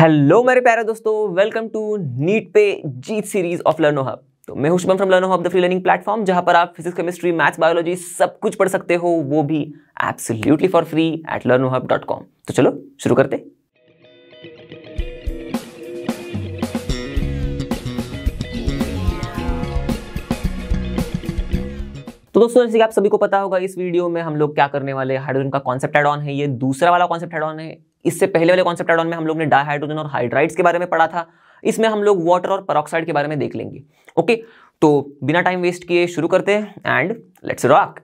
Hello मेरे प्यारे दोस्तों वेलकम टू नीट पे जीत सीरीज ऑफ लर्नो हब तो मैं हुशबम from Learno hub the free learning platform जहां पर आप फिजिक्स केमिस्ट्री मैथ्स बायोलॉजी सब कुछ पढ़ सकते हो वो भी absolutely for free at Learno hub dot com तो चलो शुरू करते तो दोस्तों जैसे कि आप सभी को पता होगा इस वीडियो में हम लोग क्या करने वाले हाइड्रोजन का कॉन्सेप्ट एड ऑन है ये दूसरा वाला कॉन्सेप्ट एड ऑन है इससे पहले वाले कॉन्सेप्ट एडॉन में हम लोग ने डाइहाइड्रोजन और हाइड्राइड्स के बारे में पढ़ा था इसमें हम लोग वाटर और परोक्साइड के बारे में देख लेंगे ओके तो बिना टाइम वेस्ट किए शुरू करते हैं and let's rock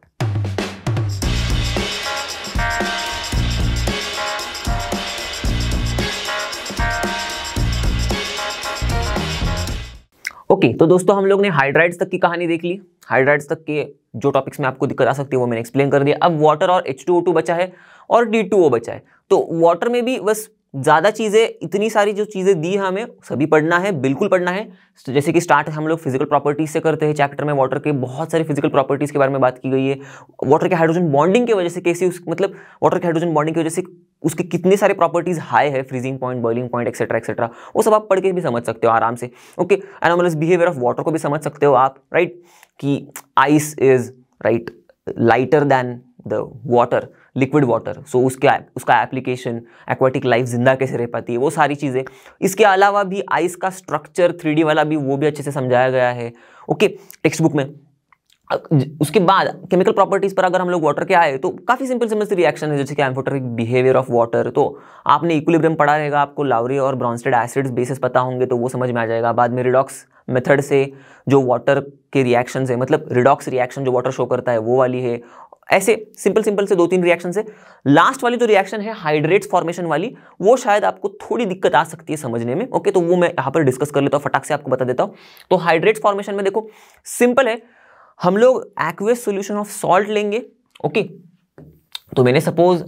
okay okay, तो दोस्तों हम लोग ने हाइड्राइड्स तक की कहानी देख ली हाइड्राइड्स तक के जो टॉपिक्स में आपको दिक्कत आ सकती है वो मैंने एक्सप्लेन कर दिया अब वाटर और एच बचा है और डी बचा है तो वाटर में भी बस ज़्यादा चीज़ें इतनी सारी जो चीज़ें दी हमें सभी पढ़ना है बिल्कुल पढ़ना है तो जैसे कि स्टार्ट हम लोग फिजिकल प्रॉपर्टीज से करते हैं चैप्टर में वाटर के बहुत सारे फिजिकल प्रॉपर्टीज़ के बारे में बात की गई है वाटर के हाइड्रोजन बॉन्डिंग की वजह से कैसे उस मतलब वाटर के हाइड्रोजन बॉन्डिंग की वजह से उसके कितने सारे प्रॉपर्टीज़ हाई है freezing point boiling point etcetera etcetera वो सब आप पढ़ के भी समझ सकते हो आराम से okay anomalous behaviour of water को भी समझ सकते हो आप राइट कि ice is right lighter than the water liquid water so उसके उसका एप्लीकेशन एक्वाटिक लाइफ जिंदा कैसे रह पाती है वो सारी चीज़ें इसके अलावा भी आइस का स्ट्रक्चर थ्री वाला भी वो भी अच्छे से समझाया गया है ओके टेक्स्ट बुक में उसके बाद केमिकल प्रॉपर्टीज़ पर अगर हम लोग वाटर के आए तो काफ़ी सिंपल सिंपल से रिएक्शन है जैसे कि एम्फोटरिक बिहेवियर ऑफ वाटर तो आपने इक्विलिब्रियम पढ़ा रहेगा आपको लावरी और ब्रॉन्स्टेड एसिड्स बेसिस पता होंगे तो वो समझ में आ जाएगा बाद में रिडॉक्स मेथड से जो वाटर के रिएक्शन है मतलब रिडॉक्स रिएक्शन जो वाटर शो करता है वो वाली है ऐसे सिंपल सिंपल से दो तीन रिएक्शन से लास्ट वाली जो रिएक्शन है हाइड्रेट्स फॉर्मेशन वाली वो शायद आपको थोड़ी दिक्कत आ सकती है समझने में ओके तो वो मैं यहाँ पर डिस्कस कर लेता हूँ फटाक से आपको बता देता हूँ तो हाइड्रेट्स फॉर्मेशन में देखो सिंपल है हम लोग एक्वेस सोल्यूशन ऑफ सॉल्ट लेंगे ओके तो मैंने सपोज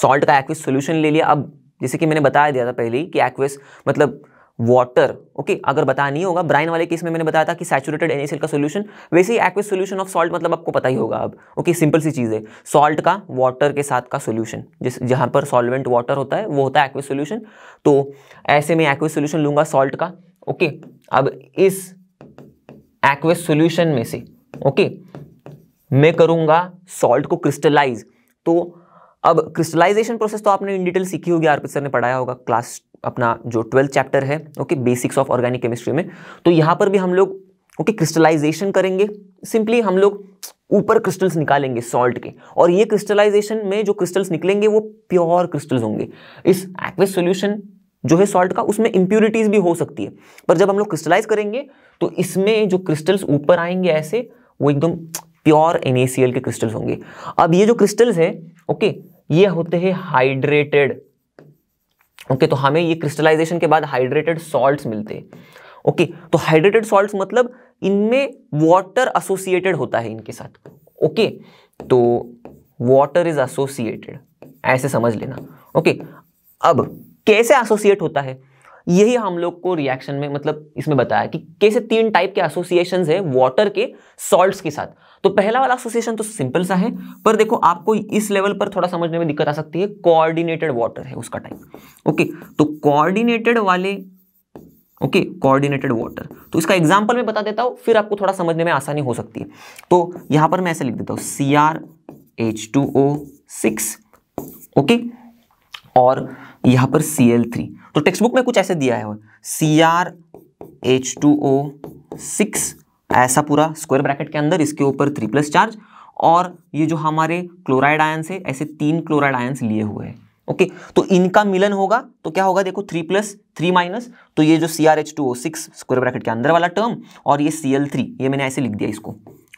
सॉल्ट का एक्वेस सोल्यूशन ले लिया अब जैसे कि मैंने बताया दिया था पहले ही कि एक्वेस मतलब वाटर ओके okay, अगर बताया नहीं होगा ब्राइन वाले केस में मैंने बताया था कि सैचुरेटेड एन का सोल्यूशन वैसे ही एक्विस सोल्यूशन ऑफ सॉल्ट मतलब आपको पता ही होगा अब ओके okay, सिंपल सी चीज़ है सॉल्ट का वाटर के साथ का सोल्यूशन जिस जहाँ पर सॉल्वेंट वाटर होता है वो होता है एक्विस सोल्यूशन तो ऐसे में एक्विस सोल्यूशन लूंगा सॉल्ट का ओके okay, अब इस एक्विस सोल्यूशन में से ओके okay, मैं करूँगा सॉल्ट को क्रिस्टलाइज तो अब क्रिस्टलाइजेशन प्रोसेस तो आपने इन डिटेल सीखी होगी आरपी सर ने पढ़ाया होगा क्लास अपना जो ट्वेल्थ चैप्टर है okay basics of organic chemistry में तो यहाँ पर भी हम लोग ओके क्रिस्टलाइजेशन करेंगे सिंपली हम लोग ऊपर क्रिस्टल्स निकालेंगे सॉल्ट के और ये क्रिस्टलाइजेशन में जो क्रिस्टल्स निकलेंगे वो प्योर क्रिस्टल्स होंगे इस एक्वेस सोल्यूशन जो है सॉल्ट का उसमें इम्प्योरिटीज भी हो सकती है पर जब हम लोग क्रिस्टलाइज करेंगे तो इसमें जो क्रिस्टल्स ऊपर आएंगे ऐसे वो एकदम प्योर एन के क्रिस्टल्स होंगे अब ये जो क्रिस्टल्स है ओके ये होते हैं हाइड्रेटेड ओके तो हमें ये क्रिस्टलाइजेशन के बाद हाइड्रेटेड सॉल्ट मिलते ओके तो हाइड्रेटेड सॉल्ट मतलब इनमें वाटर एसोसिएटेड होता है इनके साथ ओके तो वाटर इज एसोसिएटेड ऐसे समझ लेना ओके अब कैसे एसोसिएट होता है यही हम लोग को रिएक्शन में मतलब इसमें बताया कि कैसे तीन टाइप के एसोसिएशन है वाटर के सॉल्ट के साथ तो पहला वाला एसोसिएशन तो सिंपल सा है पर देखो आपको इस लेवल पर थोड़ा समझने में दिक्कत आ सकती है कोऑर्डिनेटेड वाटर है उसका टाइप ओके तो कोऑर्डिनेटेड वाले ओके कोऑर्डिनेटेड वाटर तो इसका एग्जाम्पल मैं बता देता हूं फिर आपको थोड़ा समझने में आसानी हो सकती है तो यहां पर मैं ऐसे लिख देता हूं C R H two O six okay और यहां पर सी एल थ्री तो टेक्स्ट बुक में कुछ ऐसे दिया है C R H two O six ऐसा पूरा स्क्वायर ब्रैकेट के अंदर इसके ऊपर थ्री प्लस चार्ज और ये जो हमारे क्लोराइड आयन्स है ऐसे तीन क्लोराइड आयन्स लिए हुए हैं ओके तो इनका मिलन होगा तो क्या होगा देखो थ्री प्लस थ्री माइनस तो ये जो C R H two O six square bracket के अंदर वाला टर्म और ये सी एल थ्री ये मैंने ऐसे लिख दिया इसको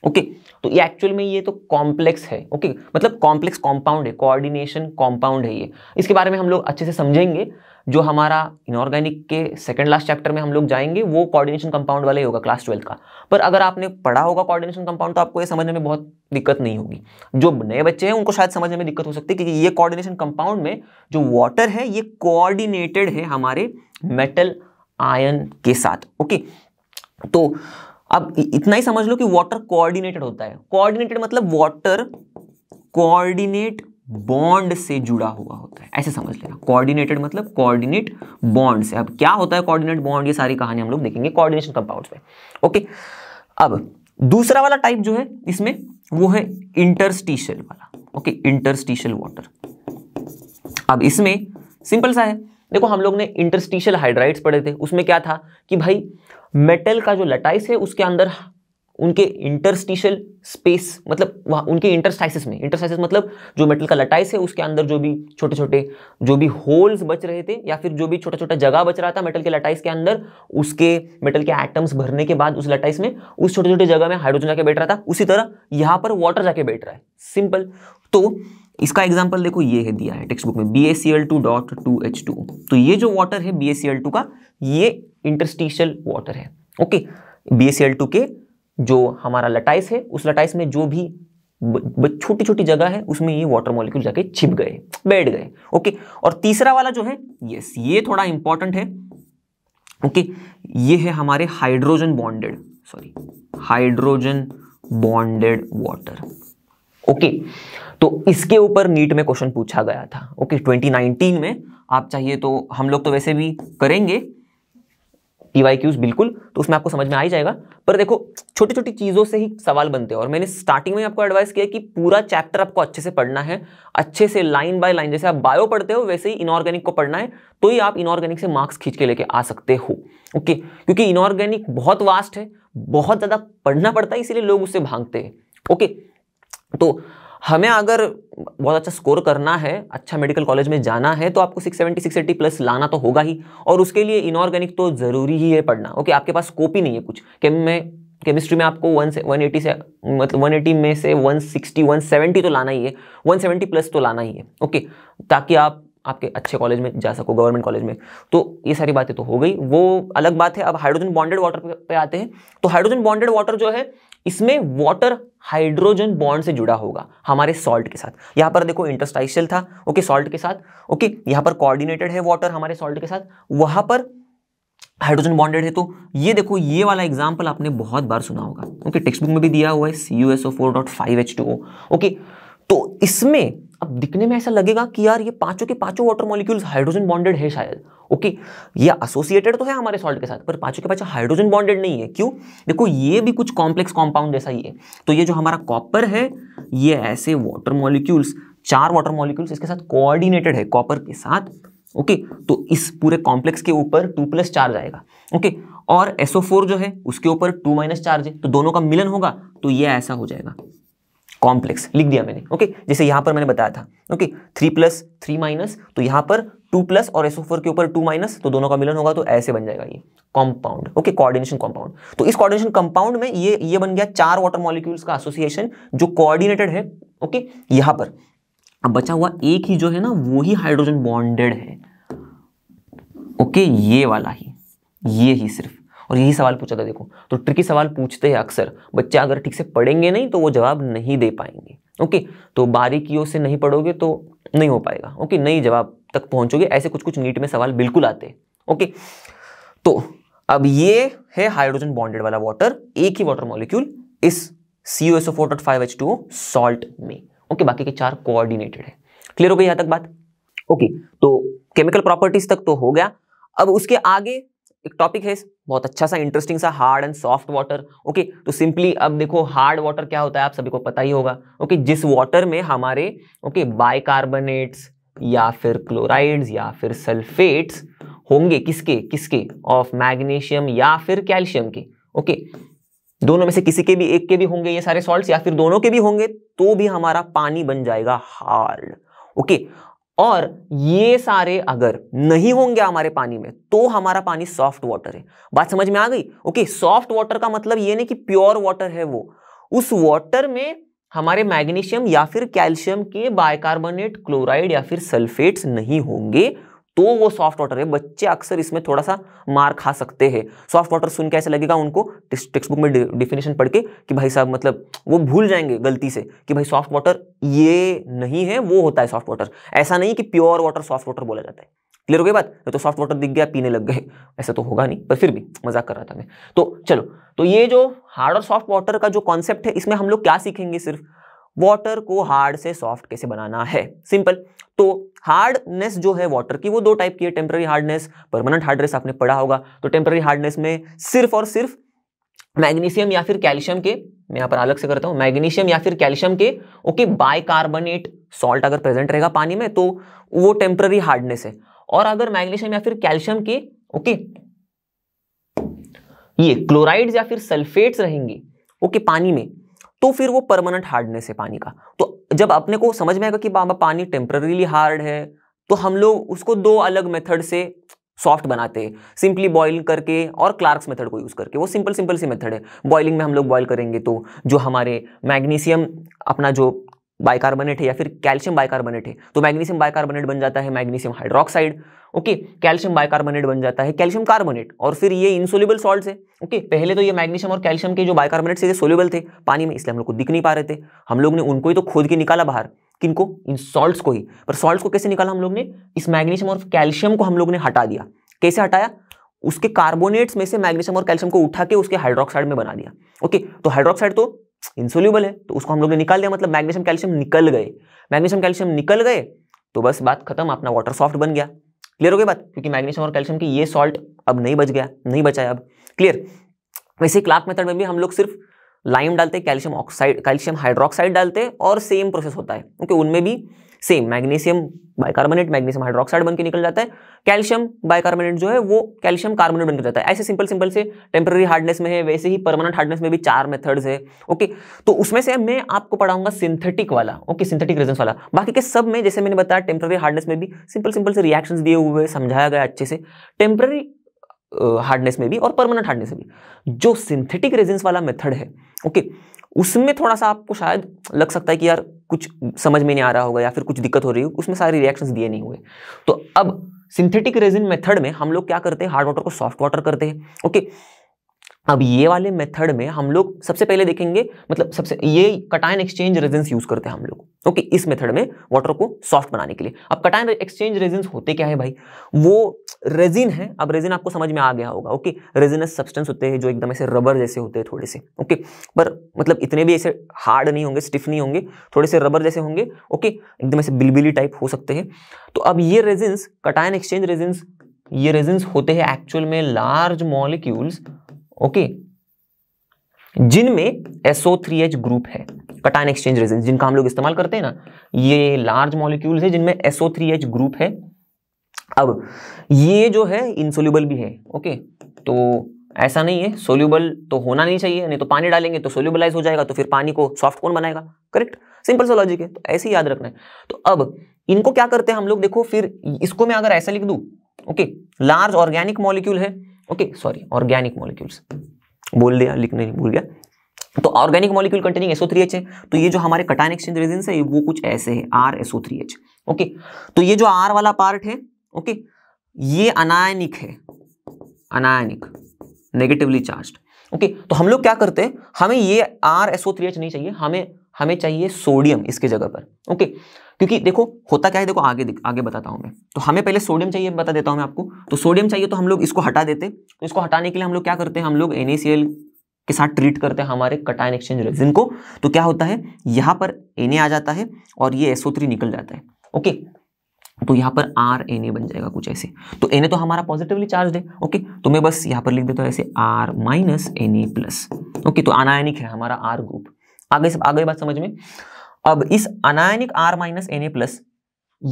ओके तो ये एक्चुअल में ये तो कॉम्प्लेक्स है ओके मतलब कॉम्प्लेक्स कॉम्पाउंड है कोऑर्डिनेशन कॉम्पाउंड है ये इसके बारे में हम लोग अच्छे से समझेंगे जो हमारा इनऑर्गेनिक के सेकेंड लास्ट चैप्टर में हम लोग जाएंगे वो कोऑर्डिनेशन कंपाउंड वाला ही होगा क्लास ट्वेल्थ का पर अगर आपने पढ़ा होगा कोऑर्डिनेशन कंपाउंड तो आपको ये समझने में बहुत दिक्कत नहीं होगी जो नए बच्चे हैं उनको शायद समझने में दिक्कत हो सकती है क्योंकि ये कॉर्डिनेशन कंपाउंड में जो वाटर है ये कोऑर्डिनेटेड है हमारे मेटल आयन के साथ ओके तो अब इतना ही समझ लो कि वाटर कोऑर्डिनेटेड होता है कोऑर्डिनेटेड मतलब वाटर कोऑर्डिनेट बॉन्ड से जुड़ा हुआ होता है ऐसे समझ लेना कोऑर्डिनेटेड मतलब कोऑर्डिनेट बॉन्ड से अब क्या होता है कोऑर्डिनेट बॉन्ड ये सारी कहानी हम लोग देखेंगे कोऑर्डिनेशन कंपाउंड्स में ओके अब दूसरा वाला टाइप जो है इसमें वो है इंटरस्टीशियल वाला ओके इंटरस्टीशियल वाटर अब इसमें सिंपल सा है देखो हम लोग ने इंटरस्टीशियल हाइड्राइड्स पढ़े थे उसमें क्या था कि भाई मेटल का जो लटाइस है उसके अंदर उनके इंटरस्टिशियल स्पेस मतलब वहाँ उनके इंटरस्टाइसिस में इंटरस्टाइसिस मतलब जो मेटल का लटाइस है उसके अंदर जो भी छोटे छोटे जो भी होल्स बच रहे थे या फिर जो भी छोटा छोटा जगह बच रहा था मेटल के लटाइस के अंदर उसके मेटल के एटम्स भरने के बाद उस लटाइस में उस छोटे छोटे जगह में हाइड्रोजन जाके बैठ रहा था उसी तरह यहाँ पर वाटर जाके बैठ रहा है सिंपल तो इसका एग्जाम्पल देखो ये है दिया है टेक्स्ट बुक में B S C L two dot two H two तो ये जो वाटर है B S C L two का ये इंटरस्टिशियल वाटर है okay B S C L two के जो हमारा लटाइस है उस लटाइस में जो भी छोटी छोटी जगह है उसमें ये वाटर मॉलिक्यूल जाके छिप गए बैठ गए ओके और तीसरा वाला जो है यस ये थोड़ा इंपॉर्टेंट है ओके ये है हमारे hydrogen bonded sorry hydrogen bonded water okay तो इसके ऊपर नीट में क्वेश्चन पूछा गया था ओके ट्वेंटी 2019 में आप चाहिए तो हम लोग तो वैसे भी करेंगे पी वाई क्यूज बिल्कुल तो उसमें आपको समझ में आ ही जाएगा पर देखो छोटी छोटी चीज़ों से ही सवाल बनते हैं और मैंने स्टार्टिंग में आपको एडवाइस किया कि पूरा चैप्टर आपको अच्छे से पढ़ना है अच्छे से लाइन बाय लाइन जैसे आप बायो पढ़ते हो वैसे ही इनऑर्गेनिक को पढ़ना है तो ही आप इनऑर्गेनिक से मार्क्स खींच के लेके आ सकते हो ओके क्योंकि इनऑर्गेनिक बहुत वास्ट है बहुत ज़्यादा पढ़ना पड़ता है इसीलिए लोग उससे भागते हैं ओके तो हमें अगर बहुत अच्छा स्कोर करना है अच्छा मेडिकल कॉलेज में जाना है तो आपको 670 680 प्लस लाना तो होगा ही और उसके लिए इनऑर्गेनिक तो ज़रूरी ही है पढ़ना ओके आपके पास स्कोप ही नहीं है कुछ केम में केमिस्ट्री में आपको वन से वन एटी से मतलब वन एटी में से वन सिक्सटी वन सेवेंटी तो लाना ही है वन सेवेंटी प्लस तो लाना ही है ओके ताकि आप आपके अच्छे कॉलेज में जा सको गवर्नमेंट कॉलेज में तो ये सारी बातें तो हो गई वो अलग बात है अब हाइड्रोजन बॉन्डेड वाटर पे आते हैं तो हाइड्रोजन बॉन्डेड वाटर जो है इसमें वाटर हाइड्रोजन बॉन्ड से जुड़ा होगा हमारे सॉल्ट के साथ यहां पर देखो इंटरस्टाइशियल था ओके सॉल्ट के साथ ओके यहां पर कोऑर्डिनेटेड है वाटर हमारे सॉल्ट के साथ वहां पर हाइड्रोजन बॉन्डेड है तो ये देखो ये वाला एग्जाम्पल आपने बहुत बार सुना होगा ओके टेक्स्ट बुक में भी दिया हुआ है C U S O four dot five H two O okay तो इसमें अब दिखने में ऐसा लगेगा कि यार ये पांचों के पांचों वाटर मॉलिक्यूल्स हाइड्रोजन बॉन्डेड है शायद ओके ये एसोसिएटेड तो है हमारे सॉल्ट के साथ पर पांचों के पांचों हाइड्रोजन बॉन्डेड नहीं है क्यों देखो ये भी कुछ कॉम्प्लेक्स कॉम्पाउंड जैसा ही है तो ये जो हमारा कॉपर है ये ऐसे वाटर मॉलिक्यूल्स चार वाटर मॉलिक्यूल्स इसके साथ कोऑर्डिनेटेड है कॉपर के साथ ओके okay, तो इस पूरे कॉम्प्लेक्स के ऊपर टू प्लस चार्ज आएगा ओके okay, और एसओ फोर जो है उसके ऊपर टू माइनस चार्ज है तो दोनों का मिलन होगा तो ये ऐसा हो जाएगा कॉम्प्लेक्स लिख दिया मैंने ओके जैसे यहां पर मैंने बताया था okay three plus three minus तो यहां पर टू प्लस और एसओ फोर के ऊपर टू माइनस तो दोनों का मिलन होगा तो ऐसे बन जाएगा ये कॉम्पाउंड ओके कोऑर्डिनेशन कॉम्पाउंड तो इस कोऑर्डिनेशन कंपाउंड में ये ये बन गया चार वाटर मॉलिक्यूल्स का एसोसिएशन जो कोऑर्डिनेटेड है ओके okay, यहां पर अब बचा हुआ एक ही जो है ना वो ही हाइड्रोजन बॉन्डेड है ओके okay, ये वाला ही ये ही सिर्फ और यही सवाल पूछा था देखो तो ट्रिकी सवाल पूछते हैं अक्सर बच्चे अगर ठीक से पढ़ेंगे नहीं तो वो जवाब नहीं दे पाएंगे ओके तो बारीकियों से नहीं पढ़ोगे तो नहीं हो पाएगा ओके नहीं जवाब तक पहुंचोगे ऐसे कुछ कुछ नीट में सवाल बिल्कुल आते हैं ओके तो अब ये है हाइड्रोजन बॉन्डेड वाला वाटर एक ही वाटर मॉलिक्यूल इस C O S O four dot five H two salt में ओके बाकी के चार कोऑर्डिनेटेड है क्लियर हो गई यहां तक बात ओके तो केमिकल प्रॉपर्टीज तक तो हो गया अब उसके आगे एक टॉपिक है बहुत अच्छा सा इंटरेस्टिंग सा hard and soft water okay तो सिंपली अब देखो हार्ड वाटर क्या होता है आप सभी को पता ही होगा ओके okay, जिस वाटर में हमारे ओके okay, बाइकार्बोनेट्स या फिर क्लोराइड्स या फिर सल्फेट्स होंगे किसके किसके ऑफ मैग्नीशियम या फिर कैल्शियम के ओके okay, दोनों में से किसी के भी एक के भी होंगे ये सारे सॉल्ट या फिर दोनों के भी होंगे तो भी हमारा पानी बन जाएगा हार्ड ओके और ये सारे अगर नहीं होंगे हमारे पानी में तो हमारा पानी सॉफ्ट वाटर है बात समझ में आ गई ओके सॉफ्ट वाटर का मतलब ये नहीं कि प्योर वाटर है वो उस वाटर में हमारे मैग्नीशियम या फिर कैल्शियम के बायकार्बोनेट क्लोराइड या फिर सल्फेट्स नहीं होंगे तो वो सॉफ्ट वाटर है बच्चे अक्सर इसमें थोड़ा सा मार खा सकते हैं सॉफ्ट वाटर सुन के ऐसा लगेगा उनको टेक्स्ट बुक में डिफिनेशन पढ़ के कि भाई साहब मतलब वो भूल जाएंगे गलती से कि भाई सॉफ्ट वाटर ये नहीं है वो होता है सॉफ्ट वाटर ऐसा नहीं कि प्योर वाटर सॉफ्ट वाटर बोला जाता है क्लियर हो गई बात तो सॉफ्ट वाटर दिख गया पीने लग गए ऐसा तो होगा नहीं पर फिर भी मजाक कर रहा था मैं तो चलो तो ये जो हार्ड और सॉफ्ट वाटर का जो कॉन्सेप्ट है इसमें हम लोग क्या सीखेंगे सिर्फ वाटर को हार्ड से सॉफ्ट कैसे बनाना है सिंपल तो हार्डनेस जो है वाटर की वो दो टाइप की है टेम्पररी हार्डनेस परमानेंट हार्डनेस आपने पढ़ा होगा तो टेम्पररी हार्डनेस में सिर्फ और सिर्फ मैग्नीशियम या फिर कैल्शियम के मैं यहाँ पर अलग से करता हूँ मैग्नीशियम या फिर कैल्शियम के ओके बाइकार्बोनेट सॉल्ट अगर प्रेजेंट रहेगा पानी में तो वो टेम्पररी हार्डनेस है और अगर मैग्नीशियम या फिर कैल्शियम के ओके ये क्लोराइड्स या फिर सल्फेट्स रहेंगे ओके पानी में तो फिर वो परमानेंट हार्डनेस है पानी का तो जब अपने को समझ में आएगा कि बाबा पानी टेम्पररीली हार्ड है तो हम लोग उसको दो अलग मेथड से सॉफ्ट बनाते हैं सिंपली बॉइल करके और क्लार्क्स मेथड को यूज़ करके वो सिंपल सिंपल सी मेथड है बॉइलिंग में हम लोग बॉयल करेंगे तो जो हमारे मैग्नीशियम अपना जो बाइकार्बोनेट है या फिर कैल्शियम बाइकार्बोनेट है तो मैग्नीशियम बाइकार्बोनेट बन जाता है magnesium hydroxide okay calcium bicarbonate बन जाता है कैल्शियम कार्बोनेट और फिर ये इनसोल्यूबल सॉल्ट है ओके पहले तो ये मैग्नीशियम और कैल्शियम के जो बाइकार्बोनेट ये सोल्यूबल थे पानी में इसलिए हम लोग को दिख नहीं पा रहे थे हम लोग ने उनको ही तो खोद के निकाला बाहर किनको इन सॉल्ट्स को ही पर सॉल्ट्स को कैसे निकाला हम लोग ने इस मैग्नीशियम और कैल्शियम को हम लोग ने हटा दिया कैसे हटाया उसके कार्बोनेट्स में से मैग्नीशियम और कैल्शियम को उठा के उसके हाइड्रोक्साइड में बना दिया ओके तो हाइड्रोक्साइड तो इंसोल्यूबल है तो उसको हम लोग ने निकाल दिया मतलब मैग्नीशियम कैल्शियम निकल गए मैग्नीशियम कैल्शियम निकल गए तो बस बात खत्म अपना वाटर सॉफ्ट बन गया क्लियर हो गई बात क्योंकि मैग्नीशियम और कैल्शियम की ये सॉल्ट अब नहीं बच गया नहीं बचा है अब क्लियर वैसे क्लाक मेथड में भी हम लोग सिर्फ लाइम डालते कैल्शियम ऑक्साइड कैल्शियम हाइड्रोक्साइड डालते और सेम प्रोसेस होता है ओके उनमें भी same magnesium bicarbonate magnesium hydroxide बनकर निकल जाता है कैल्शियम बाइकार्बोनेट जो है वो कैल्शियम कार्बोनेट बनकर जाता है ऐसे सिंपल सिंपल से टेम्पररी हार्डनेस में है वैसे ही परमानेंट हार्डनेस में भी चार मेथड्स है ओके तो उसमें से मैं आपको पढ़ाऊंगा सिंथेटिक वाला ओके सिंथेटिक रीजन वाला बाकी के सब में जैसे मैंने बताया टेम्पररी हार्डनेस में भी सिंपल सिंपल से रिएक्शन दिए हुए समझाया गया अच्छे से टेम्पररी हार्डनेस में भी और परमानेंट हार्डनेस में भी जो सिंथेटिक रेजेंस वाला मेथड है ओके okay, उसमें थोड़ा सा आपको शायद लग सकता है कि यार कुछ समझ में नहीं आ रहा होगा या फिर कुछ दिक्कत हो रही हो उसमें सारे रिएक्शंस दिए नहीं हुए तो अब सिंथेटिक रेजिन मेथड में हम लोग क्या करते हैं हार्ड वाटर को सॉफ्ट वाटर करते हैं ओके अब ये वाले मेथड में हम लोग सबसे पहले देखेंगे मतलब सबसे ये कटाइन एक्सचेंज रेजेंस यूज करते हैं हम लोग ओके इस मेथड में वाटर को सॉफ्ट बनाने के लिए अब कटाइन एक्सचेंज रेजेंस होते क्या है भाई वो रेजिन है अब रेजिन आपको समझ में आ गया होगा ओके रेजिनस सब्सटेंस होते हैं जो एकदम ऐसे रबर जैसे होते हैं थोड़े से ओके पर मतलब इतने भी ऐसे हार्ड नहीं होंगे स्टिफ नहीं होंगे थोड़े से रबर जैसे होंगे ओके एकदम ऐसे बिलबिली टाइप हो सकते हैं तो अब ये रेजिन्स कटायन एक्सचेंज रेजिन्स ये रेजिन्स होते हैं एक्चुअल में लार्ज मॉलिक्यूल्स ओके जिनमें SO3H ग्रुप है कटायन एक्सचेंज रेजिन्स जिनका हम लोग इस्तेमाल करते हैं ना ये लार्ज मॉलिक्यूल्स है जिनमें SO3H ग्रुप है अब ये जो है इनसोल्यूबल भी है ओके तो ऐसा नहीं है सोल्यूबल तो होना नहीं चाहिए नहीं तो पानी डालेंगे तो सोल्यूबलाइज हो जाएगा तो फिर पानी को सॉफ्ट कौन बनाएगा करेक्ट सिंपल सा लॉजिक है तो ऐसे ही याद रखना है तो अब इनको क्या करते हैं हम लोग देखो फिर इसको मैं अगर ऐसा लिख दू ओके लार्ज ऑर्गेनिक मॉलिक्यूल है ओके सॉरी ऑर्गेनिक मॉलिक्यूल्स बोल दिया लिखने भूल गया तो organic molecule containing SO three H है तो ये जो हमारे कटान एक्सचेंज रेजेंस है वो कुछ ऐसे है R SO three H okay तो ये जो आर वाला पार्ट है ओके ये अनायनिक है अनायनिक नेगेटिवली चार्ज ओके तो हम लोग क्या करते हैं हमें ये आर एसओ थ्री एच नहीं चाहिए हमें हमें चाहिए सोडियम इसके जगह पर ओके क्योंकि देखो होता क्या है देखो आगे आगे बताता हूँ मैं तो हमें पहले सोडियम चाहिए बता देता हूँ मैं आपको तो सोडियम चाहिए तो हम लोग इसको हटा देते तो इसको हटाने के लिए हम लोग क्या करते हैं हम लोग एन के साथ ट्रीट करते हैं हमारे कटाइन एक्सचेंज रेजिन को तो क्या होता है यहाँ पर एन आ जाता है और ये एसओ निकल जाता है ओके तो यहाँ पर आर एन ए बन जाएगा कुछ ऐसे तो एन ए तो हमारा पॉजिटिवली चार्ज है ओके तो मैं बस यहाँ पर लिख देता हूँ ऐसे R minus N A plus okay तो अनायनिक है हमारा आर ग्रुप आगे सब आगे बात समझ में अब इस anionic R minus N A plus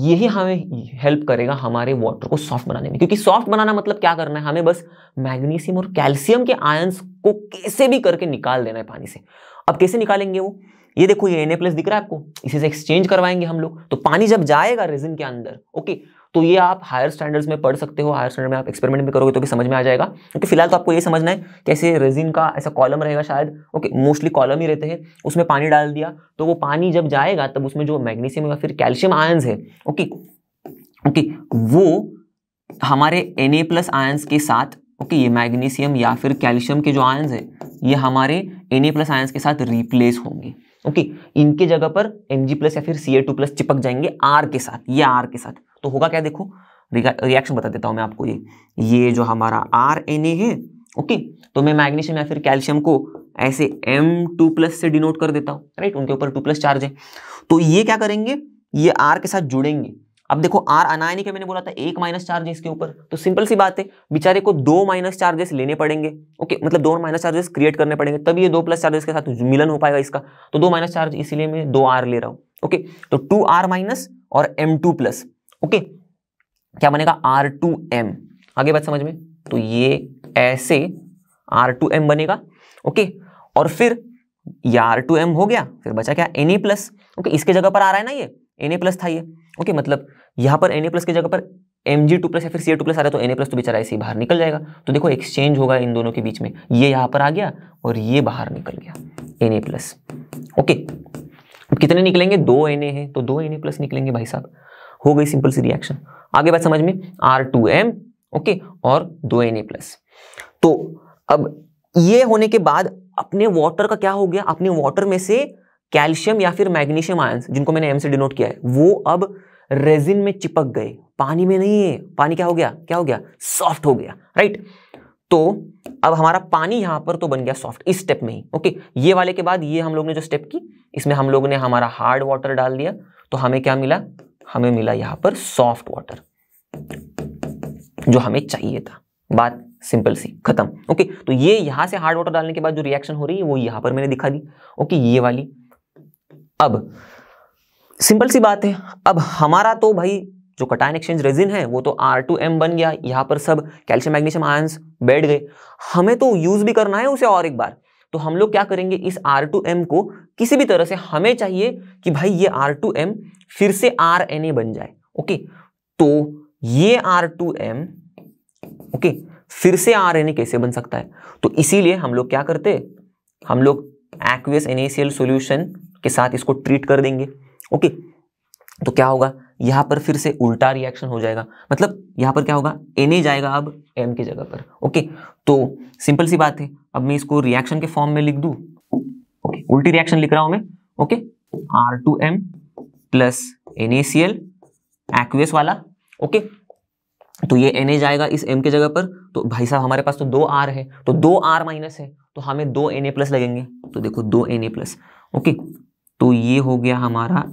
यही हमें हेल्प करेगा हमारे वाटर को सॉफ्ट बनाने में क्योंकि सॉफ्ट बनाना मतलब क्या करना है हमें बस मैग्नीशियम और कैल्शियम के आयंस को कैसे भी करके निकाल देना है पानी से अब कैसे निकालेंगे वो ये देखो ये एन दिख रहा है आपको इसी से एक्सचेंज करवाएंगे हम लोग तो पानी जब जाएगा रेजिन के अंदर ओके तो ये आप हायर स्टैंडर्ड्स में पढ़ सकते हो हायर स्टैंडर्ड में आप एक्सपेरिमेंट भी करोगे तो भी समझ में आ जाएगा क्योंकि फिलहाल तो आपको ये समझना है कैसे रेजिन का ऐसा कॉलम रहेगा शायद ओके मोस्टली कॉलम ही रहते हैं उसमें पानी डाल दिया तो वो पानी जब जाएगा तब उसमें जो मैग्नीशियम या फिर कैल्शियम आयन्स है ओके ओके वो हमारे एन प्लस आयन्स के साथ ओके ये मैग्नीशियम या फिर कैल्शियम के जो आयन्स है ये हमारे एन प्लस आयन्स के साथ रिप्लेस होंगे ओके इनके जगह पर एम प्लस या फिर सी टू प्लस चिपक जाएंगे आर के साथ ये आर के साथ तो होगा क्या देखो रिएक्शन बता देता हूं मैं आपको ये ये जो हमारा आर एन ए है ओके तो मैं मैग्नीशियम या फिर कैल्शियम को ऐसे एम टू प्लस से डिनोट कर देता हूँ राइट उनके ऊपर टू प्लस चार्ज है तो ये क्या करेंगे ये आर के साथ जुड़ेंगे अब देखो आर अनायनिक है मैंने बोला था एक माइनस चार्ज इसके ऊपर तो सिंपल सी बात है बेचारे को दो माइनस चार्जेस लेने पड़ेंगे ओके मतलब दो माइनस चार्जेस क्रिएट करने पड़ेंगे तभी ये दो प्लस चार्जेस के साथ मिलन हो पाएगा इसका तो दो माइनस चार्ज इसलिए मैं दो आर ले रहा हूँ ओके तो टू आर माइनस और एम टू प्लस ओके क्या बनेगा आर टू एम आगे बात समझ में तो ये ऐसे आर टू एम बनेगा ओके और फिर ये आर टू एम हो गया फिर बचा क्या एन ए प्लस ओके इसके जगह पर आ रहा है ना ये एन ए प्लस था ये ओके मतलब यहाँ पर एन प्लस की जगह पर एम जी टू प्लस या फिर सी ए टू प्लस आ रहा है तो एन ए प्लस तो बेचारा ऐसे ही बाहर निकल जाएगा तो देखो एक्सचेंज होगा इन दोनों के बीच में ये यहाँ पर आ गया और ये बाहर निकल गया एन ए प्लस ओके कितने निकलेंगे दो एन ए है तो दो एन ए प्लस निकलेंगे भाई साहब हो गई सिंपल सी रिएक्शन आगे बात समझ में आर टू एम ओके और दो एन ए प्लस तो अब ये होने के बाद अपने वाटर का क्या हो गया अपने वाटर में से कैल्शियम या फिर मैग्नीशियम आयंस जिनको मैंने एम से डिनोट किया है वो अब रेजिन में चिपक गए पानी में नहीं है पानी क्या हो गया क्या हो गया सॉफ्ट हो गया राइट तो अब हमारा पानी यहां पर तो बन गया सॉफ्ट इस स्टेप में ही ओके ये वाले के बाद ये हम लोग ने जो स्टेप की इसमें हम लोग ने हमारा हार्ड वाटर डाल दिया तो हमें क्या मिला हमें मिला यहां पर सॉफ्ट वाटर जो हमें चाहिए था बात सिंपल सी खत्म ओके तो ये यहां से हार्ड वाटर डालने के बाद जो रिएक्शन हो रही है वो यहां पर मैंने दिखा दी ओके ये वाली अब सिंपल सी बात है अब हमारा तो भाई जो कटायन एक्सचेंज रेजिन है वो तो आर टू एम बन गया यहाँ पर सब कैल्शियम मैग्नीशियम आयंस बैठ गए हमें तो यूज भी करना है उसे और एक बार तो हम लोग क्या करेंगे इस आर टू एम को किसी भी तरह से हमें चाहिए कि भाई ये आर टू एम फिर से आर एन ए बन जाए ओके तो ये आर टू एम ओके फिर से आर एन ए कैसे बन सकता है तो इसीलिए हम लोग क्या करते हम लोग एक्वियस एनएसीएल सोल्यूशन के साथ इसको ट्रीट कर देंगे ओके तो क्या होगा यहां पर फिर से उल्टा रिएक्शन हो जाएगा मतलब यहां पर क्या होगा एन ए जाएगा अब एम की जगह पर ओके तो सिंपल सी बात है अब मैं इसको रिएक्शन के फॉर्म में लिख दू ओके उल्टी रिएक्शन लिख रहा हूं मैं okay R two M plus N A C L aqueous वाला ओके तो ये एन ए जाएगा इस एम के जगह पर तो भाई साहब हमारे पास तो दो आर है तो दो आर माइनस है तो हमें दो एन ए प्लस लगेंगे तो देखो दो एन ए प्लस ओके तो ये हो गया हमारा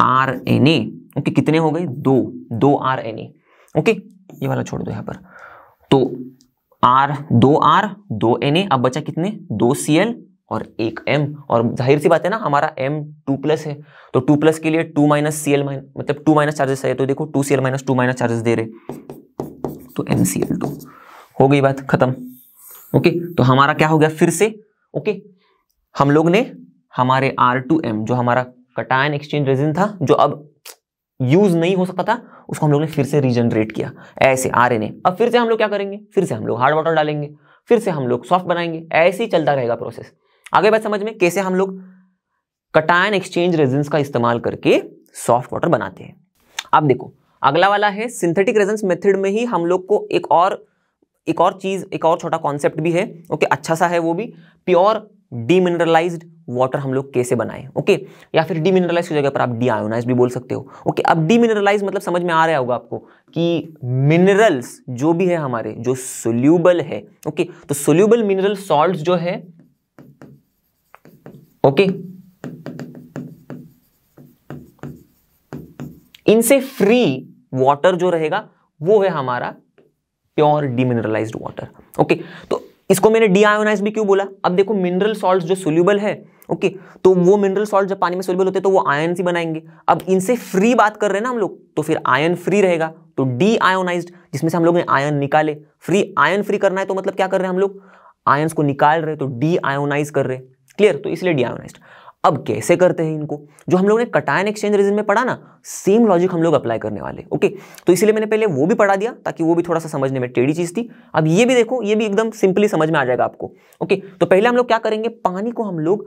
आर एन ए ओके कितने हो गए दो दो आर एन ए ओके ये वाला छोड़ दो यहां पर तो आर दो आर दो एन ए अब बचा कितने दो सी एल और एक एम और जाहिर सी बात है ना हमारा एम टू प्लस है तो टू प्लस के लिए two minus C L minus मतलब टू माइनस चार्जेस है तो देखो two C L minus two minus charges दे रहे तो एम सी एल टू हो गई बात खत्म ओके तो हमारा क्या हो गया फिर से ओके हम लोग ने हमारे आर टू एम जो हमारा कटायन एक्सचेंज रेजिन था जो अब यूज नहीं हो सकता था उसको हम लोग ने फिर से रीजनरेट किया ऐसे आर अब फिर से हम लोग क्या करेंगे फिर से हम लोग हार्ड वाटर डालेंगे फिर से हम लोग सॉफ्ट बनाएंगे ऐसे ही चलता रहेगा प्रोसेस आगे बात समझ में कैसे हम लोग कटायन एक्सचेंज रेजेंस का इस्तेमाल करके सॉफ्ट वाटर बनाते हैं अब देखो अगला वाला है सिंथेटिक रेजेंस मेथड में ही हम लोग को एक और एक और चीज़ एक और छोटा कॉन्सेप्ट भी है ओके अच्छा सा है वो भी प्योर डीमिनरलाइज्ड वाटर हम लोग कैसे बनाए ओके या फिर डीमिनरलाइज की जगह पर आप डी आयोनाइज भी बोल सकते हो ओके अब डीमिनरलाइज मतलब समझ में आ रहा होगा आपको कि मिनरल्स जो भी है हमारे जो सोल्यूबल है ओके तो सोल्यूबल मिनरल सॉल्ट जो है ओके इनसे फ्री वाटर जो रहेगा वो है हमारा प्योर डिमिनरलाइज्ड वाटर ओके तो इसको मैंने डी भी क्यों बोला अब देखो मिनरल सॉल्ट जो सोल्यूबल है ओके तो वो मिनरल सॉल्ट जब पानी में सोलबल होते हैं तो वो आयन से बनाएंगे अब इनसे फ्री बात कर रहे हैं ना हम लोग तो फिर आयन फ्री रहेगा तो डी आयोनाइज जिसमें से हम लोग ने आयन निकाले फ्री आयन फ्री करना है तो मतलब क्या कर रहे हैं हम लोग आयन को निकाल रहे तो डी आयोनाइज कर रहे क्लियर तो इसलिए डी आयोनाइज अब कैसे करते हैं इनको जो हम लोग ने कटायन एक्सचेंज रीजन में पढ़ा ना सेम लॉजिक हम लोग अप्लाई करने वाले ओके तो इसलिए मैंने पहले वो भी पढ़ा दिया ताकि वो भी थोड़ा सा समझने में टेढ़ी चीज़ थी अब ये भी देखो ये भी एकदम सिंपली समझ में आ जाएगा आपको ओके तो पहले हम लोग क्या करेंगे पानी को हम लोग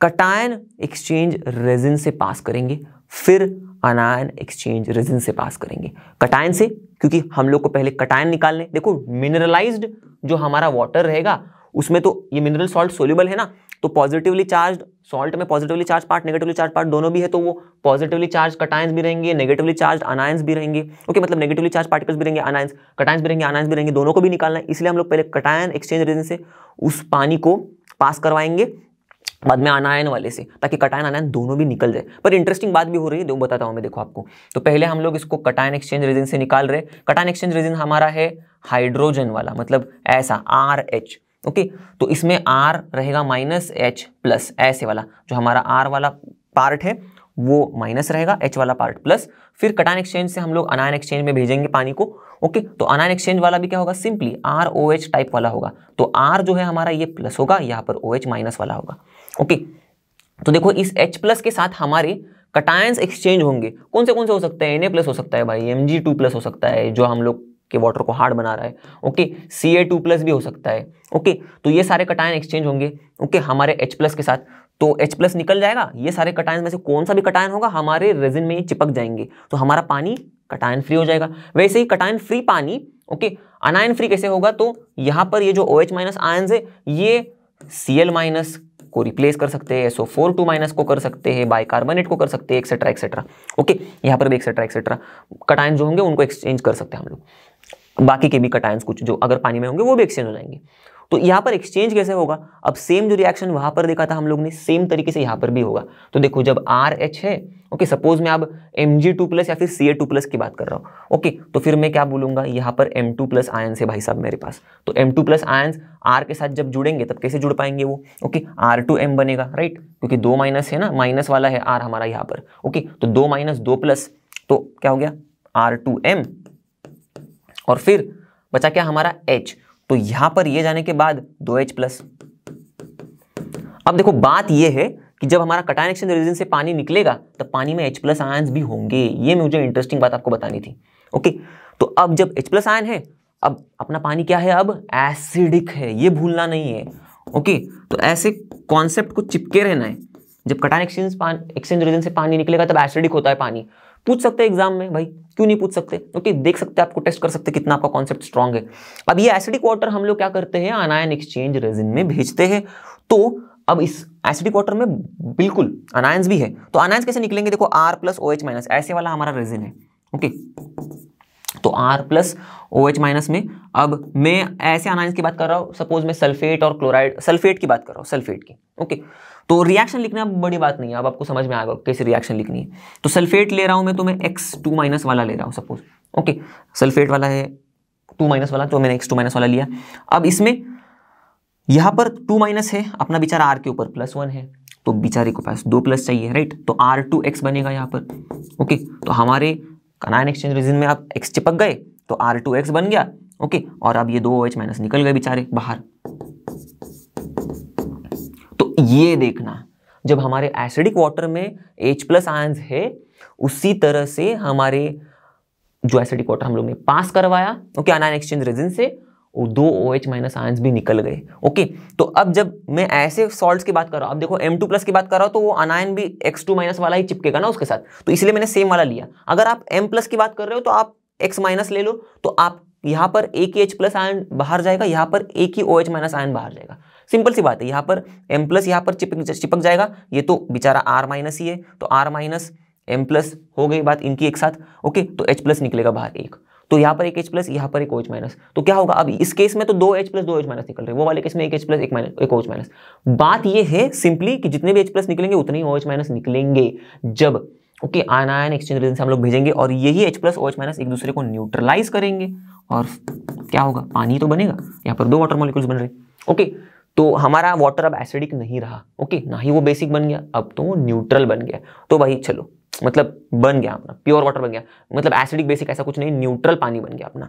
कटायन एक्सचेंज रेजिन से पास करेंगे फिर अनायन एक्सचेंज रेजिन से पास करेंगे कटायन से क्योंकि हम लोग को पहले कटायन निकालने देखो मिनरलाइज्ड जो हमारा वाटर रहेगा उसमें तो ये मिनरल सॉल्ट सोल्यूबल है ना तो पॉजिटिवली चार्ज सॉल्ट में positively charge part negatively charge part दोनों भी है तो वो पॉजिटिवली चार्ज कटायंस भी रहेंगे नेगेटिवली चार्ज अनायंस भी रहेंगे ओके मतलब नेगेटिवली चार्ज पार्टिकल्स भी रहेंगे अनायंस कटायंस भी रहेंगे अनायंस भी रहेंगे दोनों को भी निकालना है इसलिए हम लोग पहले कटायन एक्सचेंज रेजन से उस पानी को पास करवाएंगे बाद में अनायन वाले से ताकि कटायन अनायन दोनों भी निकल जाए पर इंटरेस्टिंग बात भी हो रही है दो बताता हूँ मैं देखो आपको तो पहले हम लोग इसको कटायन एक्सचेंज रीजन से निकाल रहे कटायन एक्सचेंज रीजन हमारा है हाइड्रोजन वाला मतलब ऐसा आर एच ओके तो इसमें आर रहेगा माइनस एच प्लस ऐसे वाला जो हमारा आर वाला पार्ट है वो माइनस रहेगा एच वाला पार्ट प्लस फिर कटान एक्सचेंज से हम लोग अनायन एक्सचेंज में भेजेंगे पानी को ओके तो अनायन एक्सचेंज वाला भी क्या होगा simply R O H type वाला होगा तो आर जो है हमारा ये प्लस होगा यहाँ पर ओ एच माइनस वाला होगा ओके तो देखो इस एच प्लस के साथ हमारे कटायंस एक्सचेंज होंगे कौन से कौन से हो सकते हैं एन प्लस हो सकता है भाई एम जी टू प्लस हो सकता है जो हम लोग के वाटर को हार्ड बना रहा है okay C A two plus भी हो सकता है ओके तो ये सारे कटायन एक्सचेंज होंगे ओके हमारे एच प्लस के साथ तो एच प्लस निकल जाएगा ये सारे कटायन में से कौन सा भी कटायन होगा हमारे रेजिन में ये चिपक जाएंगे तो हमारा पानी कटायन फ्री हो जाएगा वैसे ही कटायन फ्री पानी ओके अनायन फ्री कैसे होगा तो यहाँ पर ये जो ओ एच माइनस आयन्स है ये सी एल माइनस को रिप्लेस कर सकते हैं एसओ फोर टू माइनस को कर सकते हैं बाई कार्बोनेट को कर सकते हैं एक्सेट्रा एक्सेट्रा ओके यहाँ पर भी एक्सेट्रा एक्सेट्रा कटायन जो होंगे उनको एक्सचेंज कर सकते हैं हम लोग बाकी के भी कटायंस कुछ जो अगर पानी में होंगे वो भी एक्सचेंज हो जाएंगे तो यहाँ पर एक्सचेंज कैसे होगा अब सेम जो रिएक्शन वहाँ पर देखा था हम लोग ने सेम तरीके से यहाँ पर भी होगा तो देखो जब आर एच है ओके सपोज मैं अब एम जी टू प्लस या फिर सी ए टू प्लस की बात कर रहा हूँ ओके तो फिर मैं क्या बोलूंगा यहाँ पर एम टू प्लस आयन से भाई साहब मेरे पास तो M two plus ion R के साथ जब जुड़ेंगे तब कैसे जुड़ पाएंगे वो ओके आर टू एम बनेगा राइट क्योंकि दो माइनस है ना माइनस वाला है आर हमारा यहाँ पर ओके तो दो माइनस दो प्लस तो क्या हो गया आर टू एम और फिर बचा क्या हमारा एच तो यहाँ पर ये जाने के बाद दो एच प्लस अब देखो बात ये है कि जब हमारा कटाइन एक्सचेंज रीजन से पानी निकलेगा तो पानी में H प्लस आयन्स भी होंगे ये मुझे इंटरेस्टिंग बात आपको बतानी थी ओके तो अब जब H प्लस आयन है अब अपना पानी क्या है अब एसिडिक है ये भूलना नहीं है ओके तो ऐसे कॉन्सेप्ट को चिपके रहना है जब कटाइन एक्सचेंज एक्सचेंज रीजन से पानी निकलेगा तब एसिडिक होता है पानी पूछ सकते हैं एग्जाम में भाई क्यों नहीं पूछ सकते ओके देख सकते हैं आपको टेस्ट कर सकते कितना आपका कॉन्सेप्ट स्ट्रांग है अब ये एसिडिक वाटर हम लोग क्या करते हैं अनायन एक्सचेंज रेजिन में भेजते हैं तो अब इस एसिडिक वाटर में बिल्कुल अनायंस भी है तो अनायंस कैसे निकलेंगे देखो R plus O H minus ऐसे वाला हमारा रेजिन है ओके तो R plus O H minus में अब मैं ऐसे अनायंस की बात कर रहा हूँ सपोज मैं सल्फेट और क्लोराइड सल्फेट की बात कर रहा हूँ सल्फेट की ओके तो रिएक्शन लिखना बड़ी बात नहीं है अब आपको समझ में आएगा कैसे रिएक्शन लिखनी है तो सल्फेट ले रहा हूँ मैं तो मैं एक्स टू माइनस वाला ले रहा हूँ सपोज ओके सल्फेट वाला है टू माइनस वाला तो मैंने एक्स टू माइनस वाला लिया अब इसमें यहां पर टू माइनस है अपना बिचार आर के ऊपर प्लस वन है तो बिचारे को पास दो प्लस चाहिए राइट तो आर टू एक्स बनेगा यहाँ पर ओके तो हमारे कनाइन एक्सचेंज रीजन में आप एक्स चिपक गए तो आर टू एक्स बन गया ओके और अब ये दो एच माइनस निकल गए बेचारे बाहर तो ये देखना जब हमारे एसिडिक वाटर में एच प्लस आयंस है उसी तरह से हमारे जो एसिडिक वाटर हम लोग ने पास करवाया ओके अनाइन एक्सचेंज रेजिन से दो ओ एच माइनस आयंस भी निकल गए ओके तो अब जब मैं ऐसे सॉल्ट्स की बात कर रहा हूँ अब देखो एम टू प्लस की बात कर रहा हूँ तो वो अनायन भी एक्स टू माइनस वाला ही चिपकेगा ना उसके साथ तो इसलिए मैंने सेम वाला लिया अगर आप एम प्लस की बात कर रहे हो तो आप एक्स माइनस ले लो तो आप यहाँ पर एक ही एच प्लस आयन बाहर जाएगा यहाँ पर एक ही ओ एच माइनस आयन बाहर जाएगा सिंपल सी बात है यहाँ पर एम प्लस यहाँ पर चिपक चिपक जाएगा ये तो बेचारा आर माइनस ही है तो आर माइनस एम प्लस हो गई बात इनकी एक साथ ओके तो एच प्लस निकलेगा बाहर एक तो यहाँ पर एक एच प्लस यहाँ पर एक ओच OH माइनस तो क्या होगा अब इस केस में तो दो एच प्लस दो एच OH माइनस निकल रहे हैं वो वाले केस में एक एच प्लस एक माइनस एक ओच OH माइनस बात ये है सिंपली कि जितने भी एच प्लस निकलेंगे उतने ही ओ एच माइनस निकलेंगे जब okay ion ion exchange resin से हम लोग भेजेंगे और यही H plus O H minus एक दूसरे को न्यूट्रलाइज करेंगे और क्या होगा पानी तो बनेगा यहाँ पर दो वाटर मॉलिक्यूल्स बन रहे ओके तो हमारा वाटर अब एसिडिक नहीं रहा ओके ना ही वो बेसिक बन गया अब तो न्यूट्रल बन गया तो भाई चलो मतलब बन गया अपना प्योर वाटर बन गया मतलब एसिडिक बेसिक ऐसा कुछ नहीं न्यूट्रल पानी बन गया अपना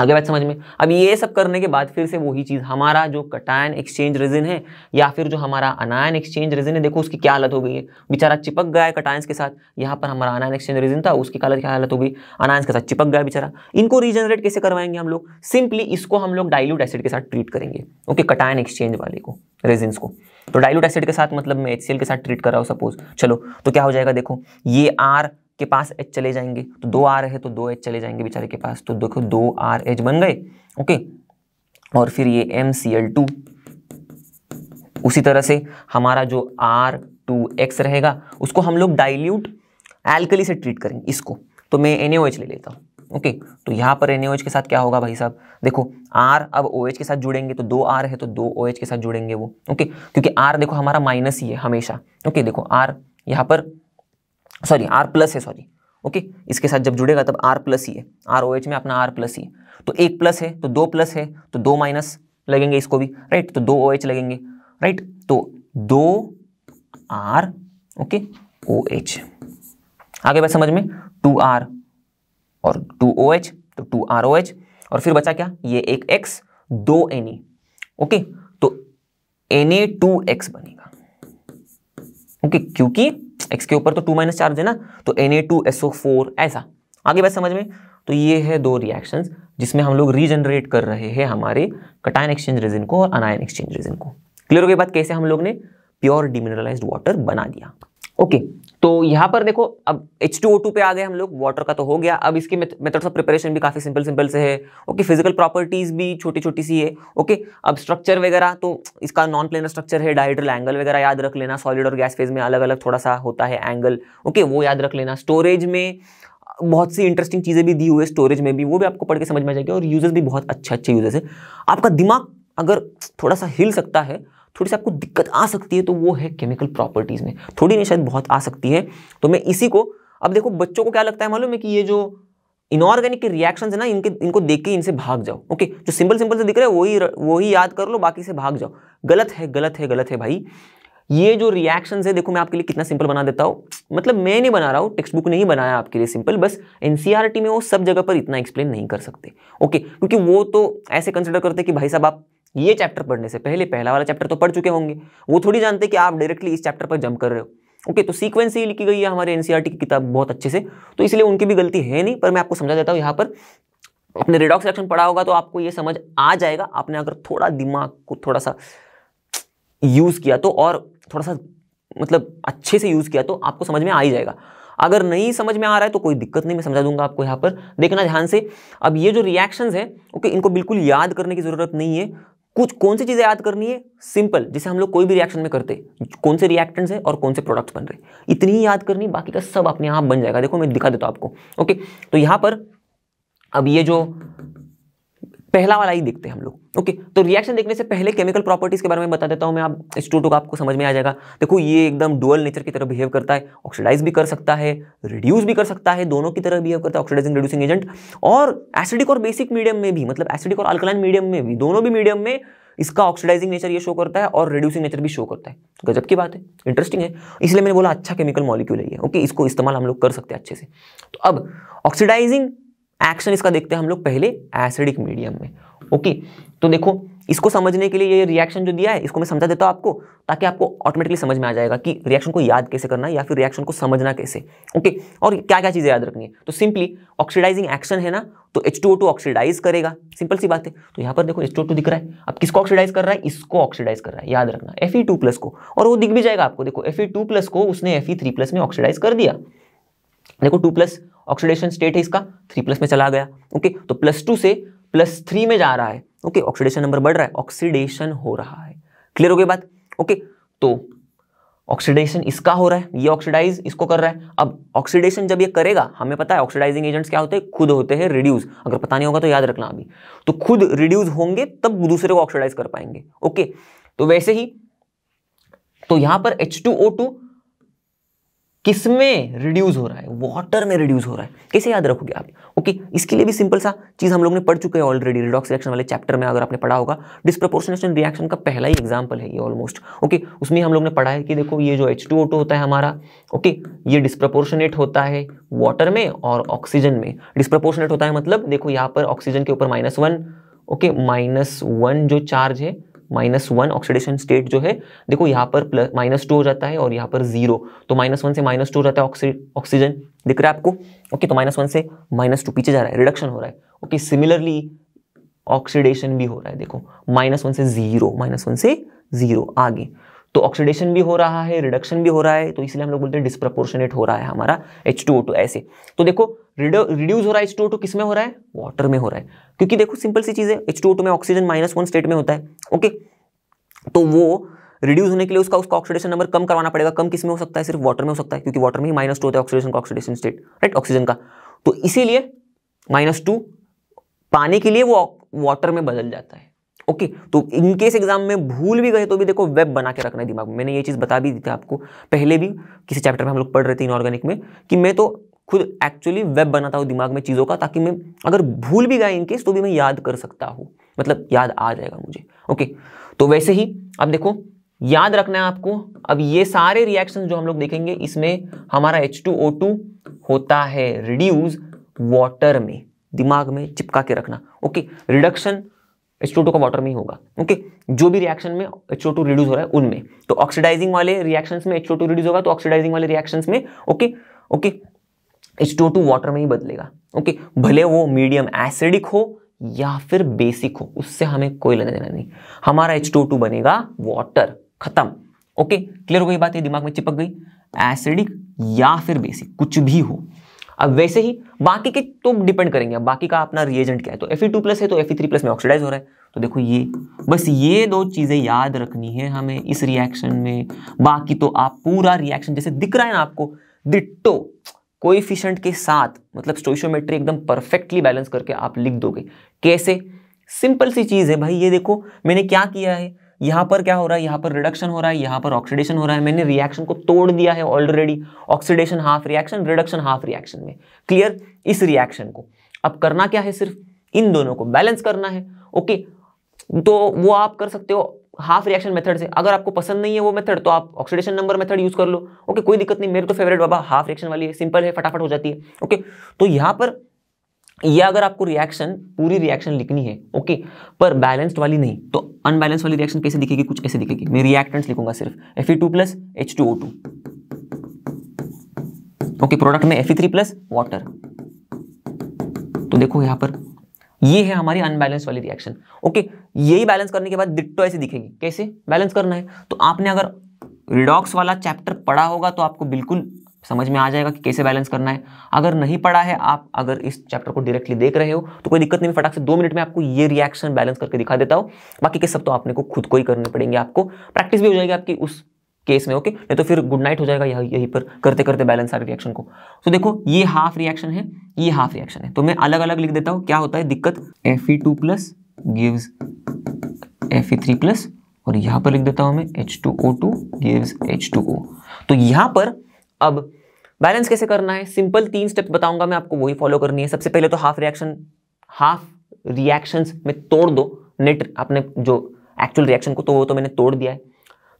आगे बात समझ में अब ये सब करने के बाद फिर से वही चीज़ हमारा जो कटायन एक्सचेंज रेजिन है या फिर जो हमारा अनायन एक्सचेंज रेजिन है देखो उसकी क्या हालत हो गई है बेचारा चिपक गया है कटायंस के साथ यहाँ पर हमारा अनायन एक्सचेंज रेजिन था उसकी हालत क्या हालत हो गई अनायंस के साथ चिपक गया बेचारा इनको रीजनरेट कैसे करवाएंगे हम लोग सिंपली इसको हम लोग डायल्यूट एसिड के साथ ट्रीट करेंगे ओके कटायन एक्सचेंज वाले को रेजिन्स को तो डायलूट एसिड के साथ मतलब मैं एच के साथ ट्रीट कर रहा हूँ सपोज चलो तो क्या हो जाएगा देखो ये आर के पास एच चले जाएंगे तो दो आर है तो दो एच चले जाएंगे बेचारे के पास तो देखो दो आर एच बन गए ओके और फिर ये एम सी एल टू उसी तरह से हमारा जो आर टू एक्स रहेगा उसको हम लोग डायल्यूट एल्कली से ट्रीट करेंगे इसको तो मैं एन ले लेता हूँ ओके तो यहाँ पर एन के साथ क्या होगा भाई साहब देखो आर अब ओ OH के साथ जुड़ेंगे तो दो आर है तो दो ओ OH के साथ जुड़ेंगे वो ओके क्योंकि आर देखो हमारा माइनस ही है हमेशा ओके देखो आर यहाँ पर सॉरी आर प्लस है सॉरी ओके इसके साथ जब जुड़ेगा तब आर प्लस ही है आर ओ OH में अपना आर प्लस ही है तो एक प्लस है तो दो प्लस है तो दो माइनस लगेंगे इसको भी राइट तो दो ओ OH लगेंगे राइट तो दो आर ओके ओ एच आगे बात समझ में टू आर और टू ओ OH, एच तो टू आर ओ एच और फिर बचा क्या ये एक X दो एन ई ओके तो एन ए टू एक्स बनेगा ओके क्योंकि X के ऊपर तो टू माइनस चार्ज है ना तो N A two S O four ऐसा आगे बात समझ में तो ये है दो रिएक्शंस जिसमें हम लोग रीजनरेट कर रहे हैं हमारे कटायन एक्सचेंज रेजिन को और अनायन एक्सचेंज रेजिन को क्लियर हो गई बात कैसे हम लोग ने प्योर डिमिनरलाइज्ड वाटर बना दिया ओके तो यहाँ पर देखो अब एच पे आ गए हम लोग वाटर का तो हो गया अब इसकी मेथड्स ऑफ प्रिपरेशन भी काफ़ी सिंपल सिंपल से है ओके फिजिकल प्रॉपर्टीज़ भी छोटी छोटी सी है ओके अब स्ट्रक्चर वगैरह तो इसका नॉन प्लेनर स्ट्रक्चर है डाइड्रल एंगल वगैरह याद रख लेना सॉलिड और गैस फेज में अलग अलग थोड़ा सा होता है एंगल ओके वो याद रख लेना स्टोरेज में बहुत सी इंटरेस्टिंग चीज़ें भी दी हुई है स्टोरेज में भी वो भी आपको पढ़ के समझ में आ जाएगी और यूज़र्स भी बहुत अच्छे अच्छे यूज़र्स है आपका दिमाग अगर थोड़ा सा हिल सकता है थोड़ी सी आपको दिक्कत आ सकती है तो वो है केमिकल प्रॉपर्टीज़ में थोड़ी नहीं शायद बहुत आ सकती है तो मैं इसी को अब देखो बच्चों को क्या लगता है मालूम है कि ये जो इनऑर्गेनिक के रिएक्शन है ना इनके इनको देख के इनसे भाग जाओ ओके जो सिंपल सिंपल से दिख रहे वही वही याद कर लो बाकी से भाग जाओ गलत है गलत है गलत है भाई ये जो रिएक्शन है देखो मैं आपके लिए कितना सिंपल बना देता हूँ मतलब मैं नहीं बना रहा हूँ टेक्स्ट बुक नहीं बनाया आपके लिए सिंपल बस एन में वो सब जगह पर इतना एक्सप्लेन नहीं कर सकते ओके क्योंकि वो तो ऐसे कंसिडर करते कि भाई साहब आप ये चैप्टर पढ़ने से पहले पहला वाला चैप्टर तो पढ़ चुके होंगे वो थोड़ी जानते कि आप डायरेक्टली इस चैप्टर पर जंप कर रहे हो ओके तो सीक्वेंस ही लिखी गई है हमारे एनसीआर e की किताब बहुत अच्छे से तो इसलिए उनकी भी गलती है नहीं पर मैं आपको समझा देता हूँ यहाँ पर आपने रेडॉक्स सेक्शन पढ़ा होगा तो आपको ये समझ आ जाएगा आपने अगर थोड़ा दिमाग को थोड़ा सा यूज़ किया तो और थोड़ा सा मतलब अच्छे से यूज़ किया तो आपको समझ में आ ही जाएगा अगर नहीं समझ में आ रहा है तो कोई दिक्कत नहीं मैं समझा दूंगा आपको यहाँ पर देखना ध्यान से अब ये जो रिएक्शंस हैं ओके इनको बिल्कुल याद करने की ज़रूरत नहीं है कुछ कौन सी चीज़ें याद करनी है सिंपल जिसे हम लोग कोई भी रिएक्शन में करते कौन से रिएक्टेंट्स हैं और कौन से प्रोडक्ट्स बन रहे इतनी ही याद करनी बाकी का सब अपने आप बन जाएगा देखो मैं दिखा देता हूँ आपको ओके तो यहाँ पर अब ये जो पहला वाला ही देखते हैं हम लोग ओके तो रिएक्शन देखने से पहले केमिकल प्रॉपर्टीज़ के बारे में बता देता तो हूँ मैं आप स्टूडेंट को आपको समझ में आ जाएगा देखो ये एकदम डुअल नेचर की तरह बिहेव करता है ऑक्सीडाइज भी कर सकता है रिड्यूस भी कर सकता है दोनों की तरह बिहेव करता है ऑक्सीडाइजिंग रिड्यूसिंग एजेंट और एसिडिक और बेसिक मीडियम में भी मतलब एसिडिक और अल्कलाइन मीडियम में भी दोनों भी मीडियम में इसका ऑक्सीडाइजिंग नेचर ये शो करता है और रिड्यूसिंग नेचर भी शो करता है गजब की बात है इंटरेस्टिंग है इसलिए मैंने बोला अच्छा केमिकल मॉलिक्यूल है ओके इसको इस्तेमाल हम लोग कर सकते हैं अच्छे से तो अब ऑक्सीडाइजिंग एक्शन इसका देखते हैं हम लोग पहले एसिडिक मीडियम में ओके तो देखो इसको समझने के लिए ये रिएक्शन जो दिया है इसको मैं समझा देता हूँ आपको ताकि आपको ऑटोमेटिकली समझ में आ जाएगा कि रिएक्शन को याद कैसे करना है या फिर रिएक्शन को समझना कैसे ओके और क्या क्या चीज़ें याद रखनी है तो सिंपली ऑक्सीडाइजिंग एक्शन है ना तो एच टू ऑक्सीडाइज करेगा सिंपल सी बात है तो यहाँ पर देखो एच टू दिख रहा है अब किसको ऑक्सीडाइज कर रहा है इसको ऑक्सीडाइज कर रहा है याद रखना एफ ई टू प्लस को और वो दिख भी जाएगा आपको देखो एफ ई टू प्लस को उसने एफ ई थ्री प्लस में ऑक्सीडाइज कर दिया देखो टू प्लस ऑक्सीडेशन स्टेट है इसका थ्री प्लस में चला गया ओके तो प्लस टू से प्लस थ्री में जा रहा है ओके ऑक्सीडेशन नंबर बढ़ रहा है ऑक्सीडेशन हो रहा है क्लियर हो गई बात ओके तो ऑक्सीडेशन इसका हो रहा है ये ऑक्सीडाइज इसको कर रहा है अब ऑक्सीडेशन जब ये करेगा हमें पता है ऑक्सीडाइजिंग एजेंट्स क्या होते हैं खुद होते हैं रिड्यूस अगर पता नहीं होगा तो याद रखना अभी तो खुद रिड्यूस होंगे तब दूसरे को ऑक्सीडाइज कर पाएंगे ओके तो वैसे ही तो यहां पर एच टू ओ टू किस में रिड्यूस हो रहा है वाटर में रिड्यूस हो रहा है कैसे याद रखोगे आप ओके इसके लिए भी सिंपल सा चीज़ हम लोग ने पढ़ चुके हैं ऑलरेडी रिडॉक्स रिएक्शन वाले चैप्टर में अगर आपने पढ़ा होगा डिस्प्रोपोर्शनेशन रिएक्शन का पहला ही एग्जाम्पल है ये ऑलमोस्ट ओके उसमें हम लोग ने पढ़ा है कि देखो ये जो एच होता है हमारा ओके ये डिस्प्रपोर्शनेट होता है वाटर में और ऑक्सीजन में डिस्प्रपोर्शनेट होता है मतलब देखो यहाँ पर ऑक्सीजन के ऊपर माइनस ओके माइनस जो चार्ज है माइनस वन ऑक्सीडेशन स्टेट जो है देखो यहाँ पर प्लस माइनस टू हो जाता है और यहाँ पर जीरो तो माइनस वन से माइनस टू हो जाता है ऑक्सीजन दिख रहा है आपको ओके तो माइनस वन से माइनस टू पीछे जा रहा है रिडक्शन हो रहा है ओके सिमिलरली ऑक्सीडेशन भी हो रहा है देखो माइनस वन से जीरो माइनस वन से जीरो आगे तो ऑक्सीडेशन भी हो रहा है रिडक्शन भी हो रहा है तो इसलिए हम लोग बोलते हैं डिस्प्रपोर्शनेट हो रहा है हमारा एच ऐसे तो देखो रिड्यूस हो रहा है एच टू किस में हो रहा है वाटर में हो रहा है क्योंकि देखो सिंपल सी चीज़ है एच में ऑक्सीजन माइनस वन स्टेट में होता है ओके तो वो रिड्यूस होने के लिए उसका उसका ऑक्सीडेशन नंबर कम करवाना पड़ेगा कम किस में हो सकता है सिर्फ वाटर में हो सकता है क्योंकि वाटर में ही माइनस टू होता है ऑक्सीडेशन का ऑक्सीडेशन स्टेट राइट ऑक्सीजन का तो इसीलिए माइनस टू पानी के लिए वो वाटर में बदल जाता है ओके तो इनकेस एग्जाम में भूल भी गए तो भी देखो वेब बना के रखना है दिमाग में मैंने ये चीज़ बता भी दी थी आपको पहले भी किसी चैप्टर में हम लोग पढ़ रहे थे इनऑर्गेनिक में कि मैं तो खुद एक्चुअली वेब बनाता हूँ दिमाग में चीज़ों का ताकि मैं अगर भूल भी गया इनकेस तो भी मैं याद कर सकता हूँ मतलब याद आ जाएगा मुझे ओके तो वैसे ही अब देखो याद रखना है आपको अब ये सारे रिएक्शन जो हम लोग देखेंगे इसमें हमारा टू होता है रिड्यूज वाटर में दिमाग में चिपका के रखना ओके रिडक्शन एच टू का वाटर में ही होगा ओके जो भी रिएक्शन में एच टू रिड्यूस हो रहा है उनमें तो ऑक्सीडाइजिंग वाले रिएक्शन में एच टू रिड्यूस होगा तो ऑक्सीडाइजिंग वाले रिएक्शन में okay okay H two water में ही बदलेगा ओके भले वो मीडियम एसिडिक हो या फिर बेसिक हो उससे हमें कोई लेना देना नहीं हमारा एच टू टू बनेगा वाटर खत्म ओके क्लियर हो गई बात ये दिमाग में चिपक गई एसिडिक या फिर बेसिक कुछ भी हो अब वैसे ही बाकी के तो डिपेंड करेंगे अब बाकी का अपना रिएजेंट क्या है तो एफ टू प्लस है तो एफ थ्री प्लस में ऑक्सीडाइज हो रहा है तो देखो ये बस ये दो चीज़ें याद रखनी है हमें इस रिएक्शन में बाकी तो आप पूरा रिएक्शन जैसे दिख रहा है ना आपको डिट्टो कोइफिशेंट के साथ मतलब स्टोशोमेट्री एकदम परफेक्टली बैलेंस करके आप लिख दोगे कैसे सिंपल सी चीज़ है भाई ये देखो मैंने क्या किया है यहां पर क्या हो रहा है यहां पर रिडक्शन हो रहा है यहां पर ऑक्सीडेशन हो रहा है मैंने रिएक्शन को तोड़ दिया है already oxidation half reaction reduction half reaction में क्लियर इस रिएक्शन को अब करना क्या है सिर्फ इन दोनों को बैलेंस करना है ओके तो वो आप कर सकते हो हाफ रिएक्शन मेथड से अगर आपको पसंद नहीं है वो मेथड तो आप ऑक्सीडेशन नंबर मेथड यूज कर लो ओके कोई दिक्कत नहीं मेरे तो फेवरेट बाबा हाफ रिएक्शन वाली है सिंपल है फटाफट हो जाती है ओके तो यहां पर ये अगर आपको रिएक्शन पूरी रिएक्शन लिखनी है ओके पर बैलेंस्ड वाली नहीं तो अनबैलेंस वाली रिएक्शन कैसे दिखेगी कुछ ऐसे दिखेगी मैं रिएक्टेंट्स लिखूंगा सिर्फ F two plus H two O two okay product में एफ थ्री प्लस वाटर तो देखो यहां पर ये है हमारी अनबैलेंस वाली रिएक्शन ओके यही बैलेंस करने के बाद डिट्टो ऐसे दिखेगी कैसे बैलेंस करना है तो आपने अगर रिडॉक्स वाला चैप्टर पढ़ा होगा तो आपको बिल्कुल समझ में आ जाएगा कि कैसे बैलेंस करना है अगर नहीं पढ़ा है आप अगर इस चैप्टर को डायरेक्टली देख रहे हो तो कोई दिक्कत नहीं फटाक से दो मिनट में आपको ये रिएक्शन बैलेंस करके दिखा देता हो बाकी के सब तो आपने को खुद को ही करने पड़ेंगे आपको प्रैक्टिस भी हो जाएगी आपकी उस केस में ओके नहीं तो फिर गुड नाइट हो जाएगा यह, यहीं पर करते करते बैलेंस आ रिएक्शन को तो देखो ये हाफ रिएक्शन है ये हाफ रिएक्शन है तो मैं अलग अलग लिख देता हूँ क्या होता है दिक्कत एफ गिव्स एफ और यहाँ पर लिख देता हूँ मैं एच टू गिव्स एच तो यहाँ पर अब बैलेंस कैसे करना है सिंपल तीन स्टेप बताऊंगा मैं आपको वही फॉलो करनी है सबसे पहले तो हाफ रिएक्शन हाफ रिएक्शंस में तोड़ दो नेट आपने जो एक्चुअल रिएक्शन को तो वो तो मैंने तोड़ दिया है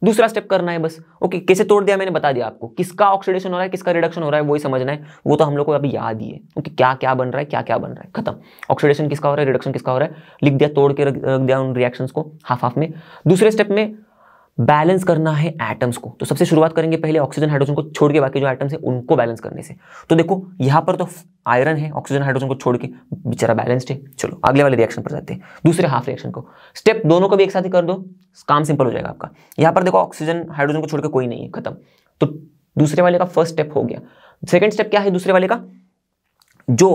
दूसरा स्टेप करना है बस ओके कैसे तोड़ दिया मैंने बता दिया आपको किसका ऑक्सीडेशन हो रहा है किसका रिडक्शन हो रहा है वही समझना है वो तो हम लोग को अभी याद ही है ओके क्या क्या बन रहा है क्या क्या बन रहा है खत्म ऑक्सीडेशन किसका हो रहा है रिडक्शन किसका हो रहा है लिख दिया तोड़ के रख दिया उन रिएक्शन को हाफ हाफ में दूसरे स्टेप में बैलेंस करना है एटम्स को तो सबसे शुरुआत करेंगे पहले ऑक्सीजन हाइड्रोजन को छोड़ के बाकी जो एटम्स हैं उनको बैलेंस करने से तो देखो यहां पर तो आयरन है ऑक्सीजन हाइड्रोजन को छोड़ के बेचारा बैलेंस्ड है चलो अगले वाले रिएक्शन पर जाते हैं दूसरे हाफ रिएक्शन को स्टेप दोनों को भी एक साथ ही कर दो काम सिंपल हो जाएगा आपका यहां पर देखो ऑक्सीजन हाइड्रोजन को छोड़ के कोई नहीं है खत्म तो दूसरे वाले का फर्स्ट स्टेप हो गया सेकेंड स्टेप क्या है दूसरे वाले का जो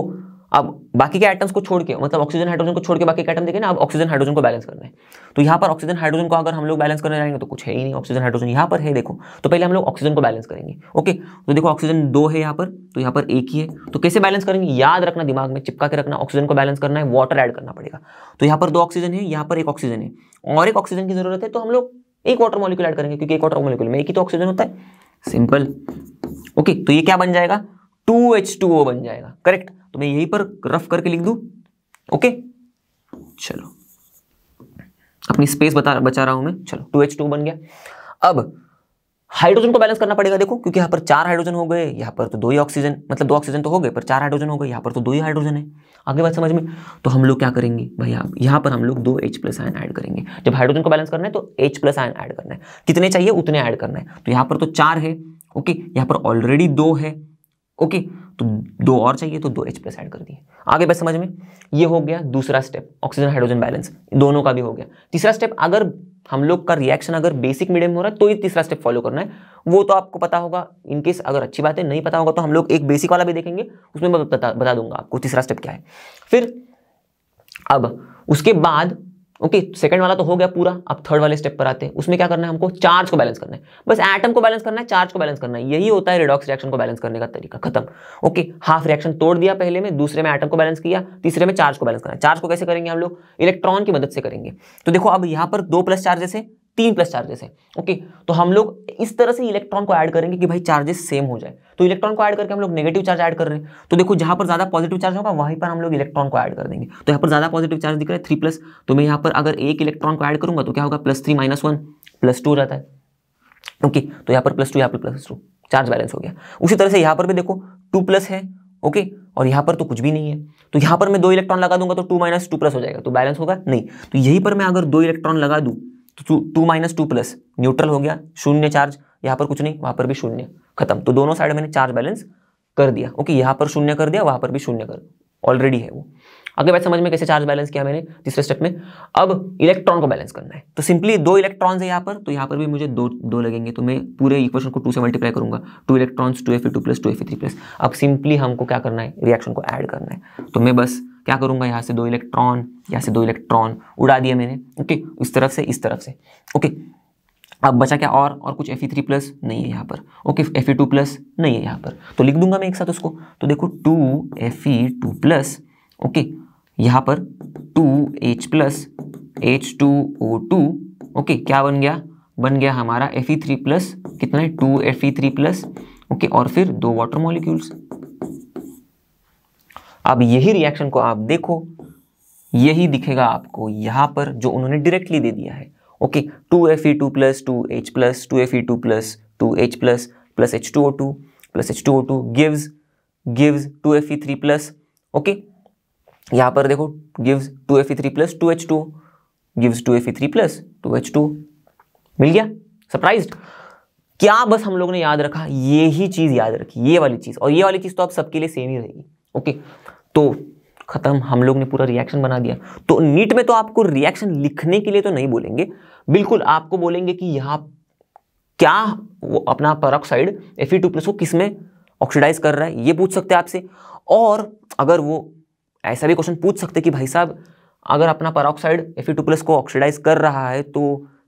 अब बाकी के आइटम्स को छोड़ के मतलब ऑक्सीजन हाइड्रोजन को छोड़ के बाकी के आइटम देखें ना अब ऑक्सीजन हाइड्रोजन को बैलेंस करना है तो यहाँ पर ऑक्सीजन हाइड्रोजन को अगर हम लोग बैलेंस करने जाएंगे तो कुछ है ही नहीं ऑक्सीजन हाइड्रोजन यहाँ पर है देखो तो पहले हम लोग ऑक्सीजन को बैलेंस करेंगे ओके तो देखो ऑक्सीजन दो है यहाँ पर तो यहाँ पर एक ही है तो कैसे बैलेंस करेंगे याद रखना दिमाग में चिपका के रखना ऑक्सीजन को बैलेंस करना है वाटर ऐड करना पड़ेगा तो यहाँ पर दो ऑक्सीजन है यहाँ पर एक ऑक्सीजन है और एक ऑक्सीजन की जरूरत है तो हम लोग एक वाटर मॉलिक्यूल ऐड करेंगे क्योंकि एक वाटर मॉलिक्यूल में एक ही तो ऑक्सीजन होता है सिंपल ओके तो ये क्या बन जाएगा टू एच टू ओ बन जाएगा करेक्ट तो मैं यहीं पर रफ करके लिख दूँ ओके चलो अपनी स्पेस बता बचा रहा हूं मैं चलो टू एच टू बन गया अब हाइड्रोजन को बैलेंस करना पड़ेगा देखो क्योंकि यहां पर चार हाइड्रोजन हो गए यहां पर तो दो ही ऑक्सीजन मतलब दो ऑक्सीजन तो हो गए पर चार हाइड्रोजन हो गए यहां पर तो दो ही हाइड्रोजन है आगे बात समझ में तो हम लोग क्या करेंगे भैया यहां पर हम लोग दो एच प्लस आयन ऐड करेंगे जब हाइड्रोजन को बैलेंस करना है तो एच प्लस आयन ऐड करना है कितने चाहिए उतने ऐड करना है तो यहां पर तो चार है ओके यहां पर ऑलरेडी दो है ओके तो दो और चाहिए तो दो एच प्लस ऐड कर दिए आगे बस समझ में ये हो गया दूसरा स्टेप ऑक्सीजन हाइड्रोजन बैलेंस दोनों का भी हो गया तीसरा स्टेप अगर हम लोग का रिएक्शन अगर बेसिक मीडियम हो रहा है तो ये तीसरा स्टेप फॉलो करना है वो तो आपको पता होगा इनकेस अगर अच्छी बात है नहीं पता होगा तो हम लोग एक बेसिक वाला भी देखेंगे उसमें मैं बता बता दूंगा आपको तीसरा स्टेप क्या है फिर अब उसके बाद ओके okay, सेकंड वाला तो हो गया पूरा अब थर्ड वाले स्टेप पर आते हैं उसमें क्या करना है हमको चार्ज को बैलेंस करना है बस एटम को बैलेंस करना है चार्ज को बैलेंस करना है यही होता है रिडॉक्स रिएक्शन को बैलेंस करने का तरीका खत्म ओके हाफ रिएक्शन तोड़ दिया पहले में दूसरे में एटम को बैलेंस किया तीसरे में चार्ज को बैलेंस करना चार्ज को कैसे करेंगे हम लोग इलेक्ट्रॉन की मदद से करेंगे तो देखो अब यहाँ पर दो प्लस चार्जेस है तीन प्लस चार्जेस है ओके तो हम लोग इस तरह से इलेक्ट्रॉन को ऐड करेंगे कि भाई चार्जेस सेम हो जाए तो इलेक्ट्रॉन को ऐड करके हम लोग नेगेटिव चार्ज ऐड कर रहे हैं तो देखो जहां पर ज्यादा पॉजिटिव चार्ज होगा वहीं पर हम लोग इलेक्ट्रॉन को ऐड कर देंगे तो यहाँ पर ज्यादा पॉजिटिव चार्ज दिख रहा है थ्री प्लस तो मैं यहाँ पर अगर एक इलेक्ट्रॉन को ऐड करूंगा तो क्या होगा plus three minus one plus two हो जाता है ओके तो यहाँ पर प्लस टू यहाँ पर प्लस टू चार्ज बैलेंस हो गया उसी तरह से यहाँ पर भी देखो टू प्लस है ओके okay, और यहाँ पर तो कुछ भी नहीं है तो यहाँ पर मैं दो इलेक्ट्रॉन लगा दूंगा तो टू माइनस टू प्लस हो जाएगा तो बैलेंस होगा नहीं तो यहीं पर मैं अगर दो इलेक्ट्रॉन लगा दूँ two minus two plus neutral हो गया शून्य चार्ज यहाँ पर कुछ नहीं वहां पर भी शून्य खत्म तो दोनों साइड मैंने चार्ज बैलेंस कर दिया ओके यहाँ पर शून्य कर दिया वहाँ पर भी शून्य कर ऑलरेडी है वो अगर बात समझ में कैसे चार्ज बैलेंस किया मैंने तीसरे स्टेप में अब इलेक्ट्रॉन को बैलेंस करना है तो सिंपली दो इलेक्ट्रॉन्स है यहाँ पर तो यहाँ पर भी मुझे दो दो लगेंगे तो मैं पूरे इक्वेशन को टू से मल्टीप्लाई करूंगा two electrons two F two plus two F three plus अब सिंपली हमको क्या करना है रिएक्शन को ऐड करना है तो मैं बस क्या करूंगा यहाँ से दो इलेक्ट्रॉन यहाँ से दो इलेक्ट्रॉन उड़ा दिया मैंने ओके इस तरफ से इस तरफ से ओके अब बचा क्या और और कुछ एफ थ्री प्लस नहीं है यहाँ पर ओके एफ टू प्लस नहीं है यहाँ पर तो लिख दूंगा मैं एक साथ उसको तो देखो two F two plus okay यहाँ पर two H plus H two O two okay क्या बन गया बन गया हमारा एफ थ्री प्लस कितना है two F three plus okay और फिर दो वाटर मॉलिक्यूल्स अब यही रिएक्शन को आप देखो यही दिखेगा आपको यहां पर जो उन्होंने डायरेक्टली दे दिया है okay two F E two plus two H plus two F E two plus two H plus plus H two O two plus H two O two gives gives two F E three plus okay यहां पर देखो gives two F E three plus two H two gives two F E three plus two H two मिल गया surprise क्या बस हम लोग ने याद रखा ये ही चीज़ याद रखी ये वाली चीज़ और ये वाली चीज़ तो आप सबके लिए सेम ही रहेगी ओके तो खत्म हम लोग ने पूरा रिएक्शन बना दिया तो नीट में तो आपको रिएक्शन लिखने के लिए तो नहीं बोलेंगे बिल्कुल आपको बोलेंगे कि यहाँ क्या वो अपना peroxide F E two plus को किस में ऑक्सीडाइज कर रहा है ये पूछ सकते हैं आपसे और अगर वो ऐसा भी क्वेश्चन पूछ सकते कि भाई साहब अगर अपना peroxide F E two plus को ऑक्सीडाइज कर रहा है तो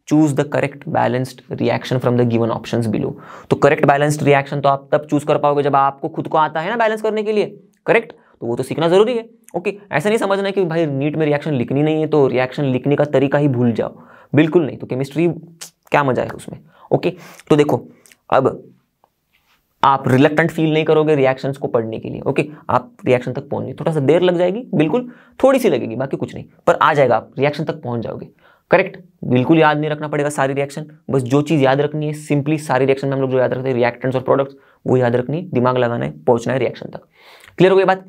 choose the correct balanced reaction from the given option below तो करेक्ट बैलेंस्ड रिएक्शन तो आप तब चूज कर पाओगे जब आपको खुद को आता है ना बैलेंस करने के लिए करेक्ट तो वो तो सीखना ज़रूरी है ओके ऐसा नहीं समझना है कि भाई नीट में रिएक्शन लिखनी नहीं है तो रिएक्शन लिखने का तरीका ही भूल जाओ बिल्कुल नहीं तो केमिस्ट्री क्या मजा है उसमें ओके तो देखो अब आप रिलेक्टेंट फील नहीं करोगे रिएक्शन को पढ़ने के लिए ओके आप रिएक्शन तक पहुंचने थोड़ा सा देर लग जाएगी बिल्कुल थोड़ी सी लगेगी बाकी कुछ नहीं पर आ जाएगा आप रिएक्शन तक पहुंच जाओगे करेक्ट बिल्कुल याद नहीं रखना पड़ेगा सारी रिएक्शन बस जो चीज़ याद रखनी है सिंपली सारी रिएक्शन में हम लोग जो याद रखते हैं रिएक्टेंट्स और प्रोडक्ट्स वो याद रखनी है दिमाग लगाना है पहुंचना है रिएक्शन तक क्लियर हो गई बात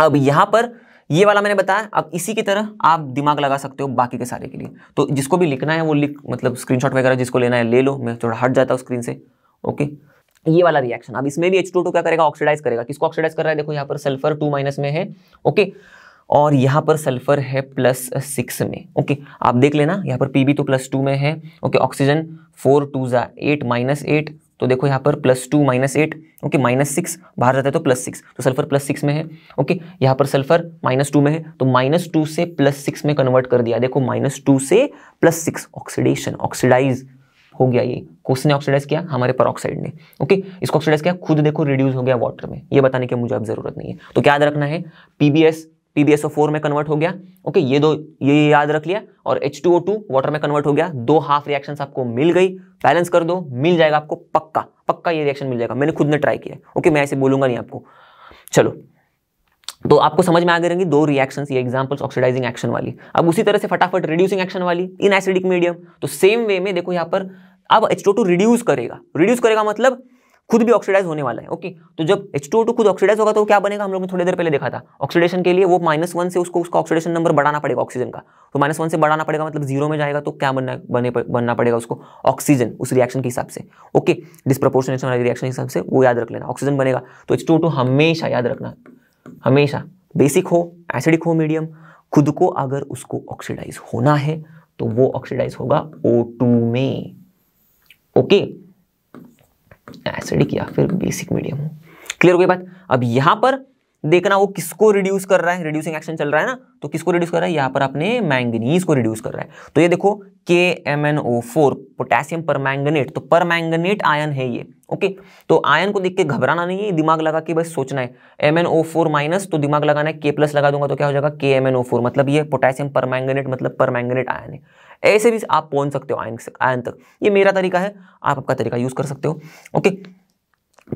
अब यहां पर ये वाला मैंने बताया अब इसी की तरह आप दिमाग लगा सकते हो बाकी के सारे के लिए तो जिसको भी लिखना है वो लिख मतलब स्क्रीनशॉट वगैरह जिसको लेना है ले लो मैं थोड़ा हट जाता हूँ स्क्रीन से ओके ये वाला रिएक्शन अब इसमें भी एच टू टू क्या करेगा ऑक्सीडाइज करेगा किसको ऑक्सीडाइज कर रहा है देखो यहाँ पर सल्फर टू माइनस में है ओके और यहाँ पर सल्फर है प्लस सिक्स में ओके आप देख लेना यहाँ पर पी तो प्लस टू में है ओके ऑक्सीजन फोर टू ज़ा एट माइनस एट तो देखो यहाँ पर plus two minus eight okay minus six बाहर जाता है तो प्लस सिक्स तो सल्फर प्लस सिक्स में है ओके यहाँ पर सल्फर माइनस टू में है तो माइनस टू से प्लस सिक्स में कन्वर्ट कर दिया देखो माइनस टू से प्लस सिक्स ऑक्सीडेशन ऑक्सीडाइज हो गया ये उसने ऑक्सीडाइज किया हमारे पर ऑक्साइड ने ओके इसको ऑक्सीडाइज किया खुद देखो रिड्यूस हो गया वाटर में ये बताने की मुझे अब जरूरत नहीं है तो क्या याद रखना है पीबीएस टी में कन्वर्ट हो गया ओके ये दो ये याद रख लिया और H2O2 वाटर में कन्वर्ट हो गया दो हाफ रिएक्शन आपको मिल गई बैलेंस कर दो मिल जाएगा आपको पक्का पक्का ये रिएक्शन मिल जाएगा मैंने खुद ने ट्राई किया ओके मैं ऐसे बोलूंगा नहीं आपको चलो तो आपको समझ में आ गए दो रिएक्शन ये एग्जाम्पल्स ऑक्सीडाइजिंग एक्शन वाली अब उसी तरह से फटाफट रिड्यूसिंग एक्शन वाली इन एसिडिक मीडियम तो सेम वे में देखो यहाँ पर अब एच टू रिड्यूस करेगा रिड्यूस करेगा मतलब खुद भी ऑक्सीडाइज होने वाला है ओके तो जब एच टू खुद ऑक्सीडाइज होगा तो क्या बनेगा हम लोग ने थोड़ी देर पहले देखा था ऑक्सीडेशन के लिए वो माइनस वन से उसको उसका ऑक्सीडेशन नंबर बढ़ाना पड़ेगा ऑक्सीजन का तो माइनस वन से बढ़ाना पड़ेगा मतलब जीरो में जाएगा तो क्या बनना बने बनना पड़ेगा उसको ऑक्सीजन उस रिएक्शन के हिसाब से ओके डिस्प्रपोर्शनेशन वाले रिएक्शन के हिसाब से वो याद रख लेना ऑक्सीजन बनेगा तो एच टू हमेशा याद रखना हमेशा बेसिक हो एसिडिक हो मीडियम खुद को अगर उसको ऑक्सीडाइज होना है तो वो ऑक्सीडाइज होगा ओ टू में ओके okay? एसिडिक या फिर बेसिक मीडियम हो क्लियर हो गई बात अब यहां पर देखना वो किसको रिड्यूस कर रहा है रिड्यूसिंग एक्शन चल रहा है ना तो किसको रिड्यूस कर रहा है यहां पर आपने मैंगनीज को रिड्यूस कर रहा है तो ये देखो K M N O four potassium permanganate तो पर मैंगनेट आयन है ये ओके तो आयन को देख के घबराना नहीं है दिमाग लगा के बस सोचना है M N O four minus तो दिमाग लगाना है के प्लस लगा दूंगा तो क्या हो जाएगा के एम एन ओ फोर मतलब ये पोटेशियम पर मैंगनेट मतलब पर मैंगनेट आयन है ऐसे भी आप पहुंच सकते हो आयन आयन तक ये मेरा तरीका है आप आपका तरीका यूज़ कर सकते हो ओके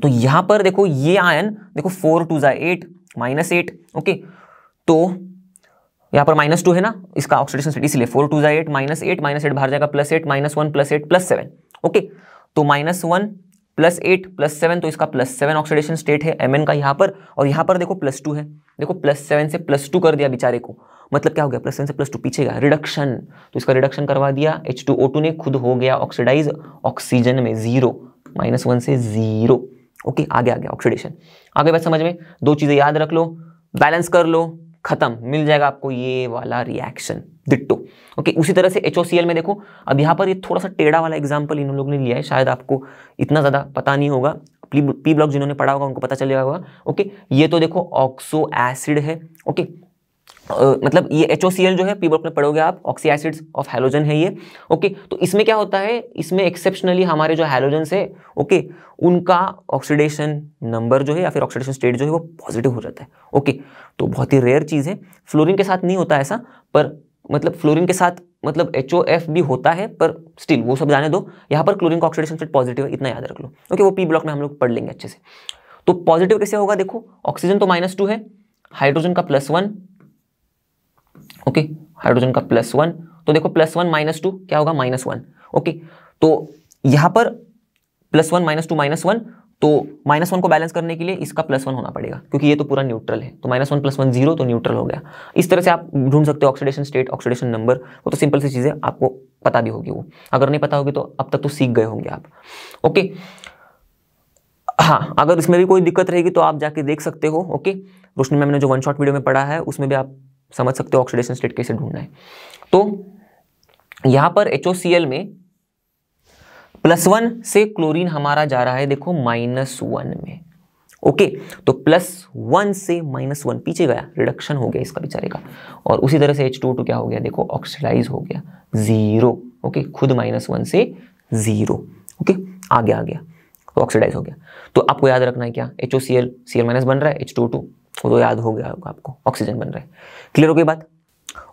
तो यहां पर देखो ये आयन देखो फोर टू ज़ा एट माइनस एट ओके तो यहां पर माइनस टू है ना इसका ऑक्सीडेशन स्टेट इसलिए फोर टू ज़ा eight minus eight minus eight बाहर जाएगा plus eight minus one plus eight plus seven okay तो minus one plus eight plus seven तो इसका प्लस सेवन ऑक्सीडेशन स्टेट है एम का यहाँ पर और यहाँ पर देखो प्लस टू है देखो प्लस सेवन से प्लस टू कर दिया बेचारे को मतलब क्या हो गया प्लस सेवन से प्लस टू पीछे गया रिडक्शन तो इसका रिडक्शन करवा दिया एच टू ओ टू ने खुद हो गया ऑक्सीडाइज ऑक्सीजन में जीरो माइनस वन से जीरो ओके आगे आ गया ऑक्सीडेशन आगे बस समझ में दो चीज़ें याद रख लो बैलेंस कर लो खत्म मिल जाएगा आपको ये वाला रिएक्शन डिट्टो ओके उसी तरह से एच में देखो अब यहाँ पर ये थोड़ा सा टेढ़ा वाला एग्जाम्पल इन लोगों ने लिया है शायद आपको इतना ज़्यादा पता नहीं होगा पी ब्लॉक जिन्होंने पढ़ा होगा उनको पता चलेगा होगा ओके ये तो देखो ऑक्सो एसिड है ओके मतलब ये एच जो है पीबल पढ़ोगे आप ऑक्सी ऑफ हेलोजन है ये ओके तो इसमें क्या होता है इसमें एक्सेप्शनली हमारे जो हेलोजन है ओके उनका ऑक्सीडेशन नंबर जो है या फिर ऑक्सीडेशन स्टेट जो है वो पॉजिटिव हो जाता है ओके तो बहुत ही रेयर चीज़ है फ्लोरिन के साथ नहीं होता ऐसा पर मतलब फ्लोरिन के साथ मतलब एच भी होता है पर स्टिल वो सब जाने दो यहाँ पर क्लोरिन का ऑक्सीडेशन स्टेट पॉजिटिव है इतना याद रख लो ओके वो पी ब्लॉक में हम लोग पढ़ लेंगे अच्छे से तो पॉजिटिव कैसे होगा देखो ऑक्सीजन तो माइनस टू है हाइड्रोजन का प्लस वन ओके हाइड्रोजन का प्लस वन तो देखो प्लस वन माइनस टू क्या होगा माइनस वन ओके तो यहाँ पर plus one minus two minus one तो माइनस वन को बैलेंस करने के लिए इसका प्लस वन होना पड़ेगा क्योंकि ये तो पूरा न्यूट्रल है तो minus one plus one zero तो न्यूट्रल हो गया इस तरह से आप ढूंढ सकते हो ऑक्सीडेशन स्टेट ऑक्सीडेशन नंबर वो तो सिंपल सी चीज़ें आपको पता भी होगी वो अगर नहीं पता होगी तो अब तक तो सीख गए होंगे आप ओके हाँ अगर इसमें भी कोई दिक्कत रहेगी तो आप जाके देख सकते हो ओके रोशनी मैम ने जो वन शॉट वीडियो में पढ़ा है उसमें भी आप समझ सकते हो ऑक्सीडेशन स्टेट कैसे ढूंढना है तो यहां पर एच में प्लस वन से क्लोरीन हमारा जा रहा है देखो माइनस वन में ओके तो प्लस वन से माइनस वन पीछे गया रिडक्शन हो गया इसका बेचारे का और उसी तरह से एच टू टू क्या हो गया देखो ऑक्सीडाइज हो गया ज़ीरो ओके खुद माइनस वन से ज़ीरो ओके आ गया आ गया तो ऑक्सीडाइज हो गया तो आपको याद रखना है क्या H O C L C L minus बन रहा है एच टू टू वो तो याद हो गया होगा आपको ऑक्सीजन बन रहा है क्लियर हो गई बात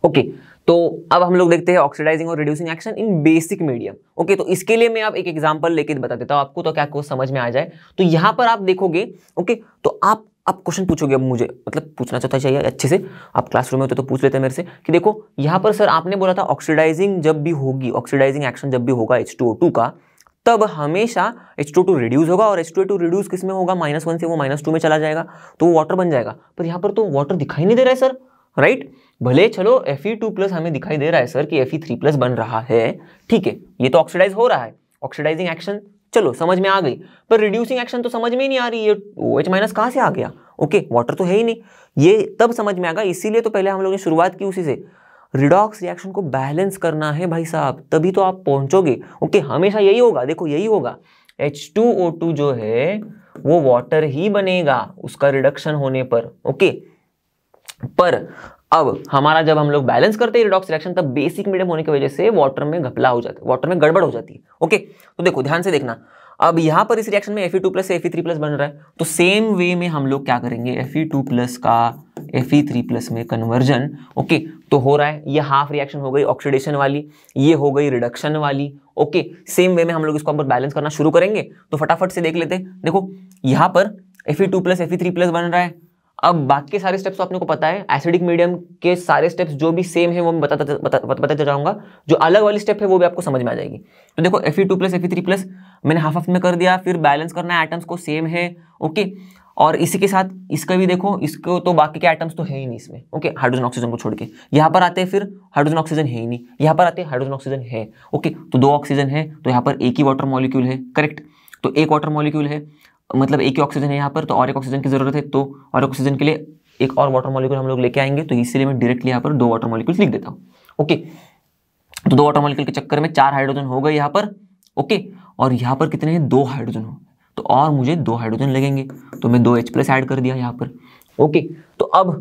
ओके तो अब हम लोग देखते हैं ऑक्सीडाइजिंग और reducing action in basic medium okay तो इसके लिए मैं आप एक एग्जांपल लेके बता देता हूँ आपको तो क्या कुछ समझ में आ जाए तो यहाँ पर आप देखोगे ओके तो आप आप क्वेश्चन पूछोगे अब मुझे मतलब पूछना चाहता तो चाहिए अच्छे से आप क्लासरूम में होते तो पूछ लेते हैं मेरे से कि देखो यहाँ पर सर आपने बोला था ऑक्सीडाइजिंग जब भी होगी ऑक्सीडाइजिंग एक्शन जब भी होगा एच का तब हमेशा एच टू टू रिड्यूस होगा और एच टू टू रिड्यूस किस में होगा माइनस वन से वो माइनस टू में चला जाएगा तो वो वाटर बन जाएगा पर यहाँ पर तो वाटर दिखाई नहीं दे रहा है सर राइट भले चलो एफ ई टू प्लस हमें दिखाई दे रहा है सर कि एफ ई थ्री प्लस बन रहा है ठीक है ये तो ऑक्सीडाइज हो रहा है ऑक्सीडाइजिंग एक्शन चलो समझ में आ गई पर रिड्यूसिंग एक्शन तो समझ में ही नहीं आ रही ये ओ एच माइनस कहाँ से आ गया ओके वाटर तो है ही नहीं ये तब समझ में आ गया इसीलिए तो पहले हम लोगों ने शुरुआत की उसी से रिडॉक्स रिएक्शन को बैलेंस करना है भाई साहब तभी तो आप पहुंचोगे ओके हमेशा यही होगा देखो यही होगा एच जो है वो वाटर ही बनेगा उसका रिडक्शन होने पर ओके पर अब हमारा जब हम लोग बैलेंस करते हैं रिडॉक्स रिएक्शन तब बेसिक मीडियम होने की वजह से वाटर में घपला हो जाता है वाटर में गड़बड़ हो जाती है ओके तो देखो ध्यान से देखना अब यहां पर इस रिएक्शन में Fe2 two plus F three plus बन रहा है तो सेम वे में हम लोग क्या करेंगे Fe2 प्लस का Fe3+ में कन्वर्जन ओके तो हो रहा है ये हाफ रिएक्शन हो गई ऑक्सीडेशन वाली ये हो गई रिडक्शन वाली ओके सेम वे में हम लोग इसको हम बैलेंस करना शुरू करेंगे तो फटाफट से देख लेते हैं देखो यहां पर Fe2+ Fe3+ बन रहा है अब बाकी के सारे स्टेप्स तो अपने को पता है एसिडिक मीडियम के सारे स्टेप्स जो भी सेम है वो मैं बताता बता, बताता जाऊंगा जो अलग वाली स्टेप है वो भी आपको समझ में आ जाएगी तो देखो Fe2+ Fe3+ मैंने हाफ हाफ में कर दिया फिर बैलेंस करना है एटम्स को सेम है ओके और इसी के साथ इसका भी देखो इसको तो बाकी के आइटम्स तो है ही नहीं इसमें ओके हाइड्रोजन ऑक्सीजन को छोड़ के यहाँ पर आते हैं फिर हाइड्रोजन ऑक्सीजन है ही नहीं यहाँ पर आते हैं हाइड्रोजन ऑक्सीजन है ओके तो दो ऑक्सीजन है तो यहाँ पर एक ही वाटर मॉलिक्यूल है करेक्ट तो एक वाटर मॉलिक्यूल है मतलब एक ही ऑक्सीजन है यहाँ पर तो और एक ऑक्सीजन की ज़रूरत है तो और ऑक्सीजन के लिए एक और वाटर मॉलिक्यूल हम लोग लेके आएंगे तो इसलिए मैं डायरेक्टली यहाँ पर दो वाटर मॉलिक्यूल लिख देता हूँ ओके तो दो वाटर मॉलिक्यूल के चक्कर में चार हाइड्रोजन हो गए यहाँ पर ओके और यहाँ पर कितने हैं दो हाइड्रोजन हो तो और मुझे दो हाइड्रोजन लगेंगे तो मैं दो एच प्लस ऐड कर दिया यहाँ पर ओके तो अब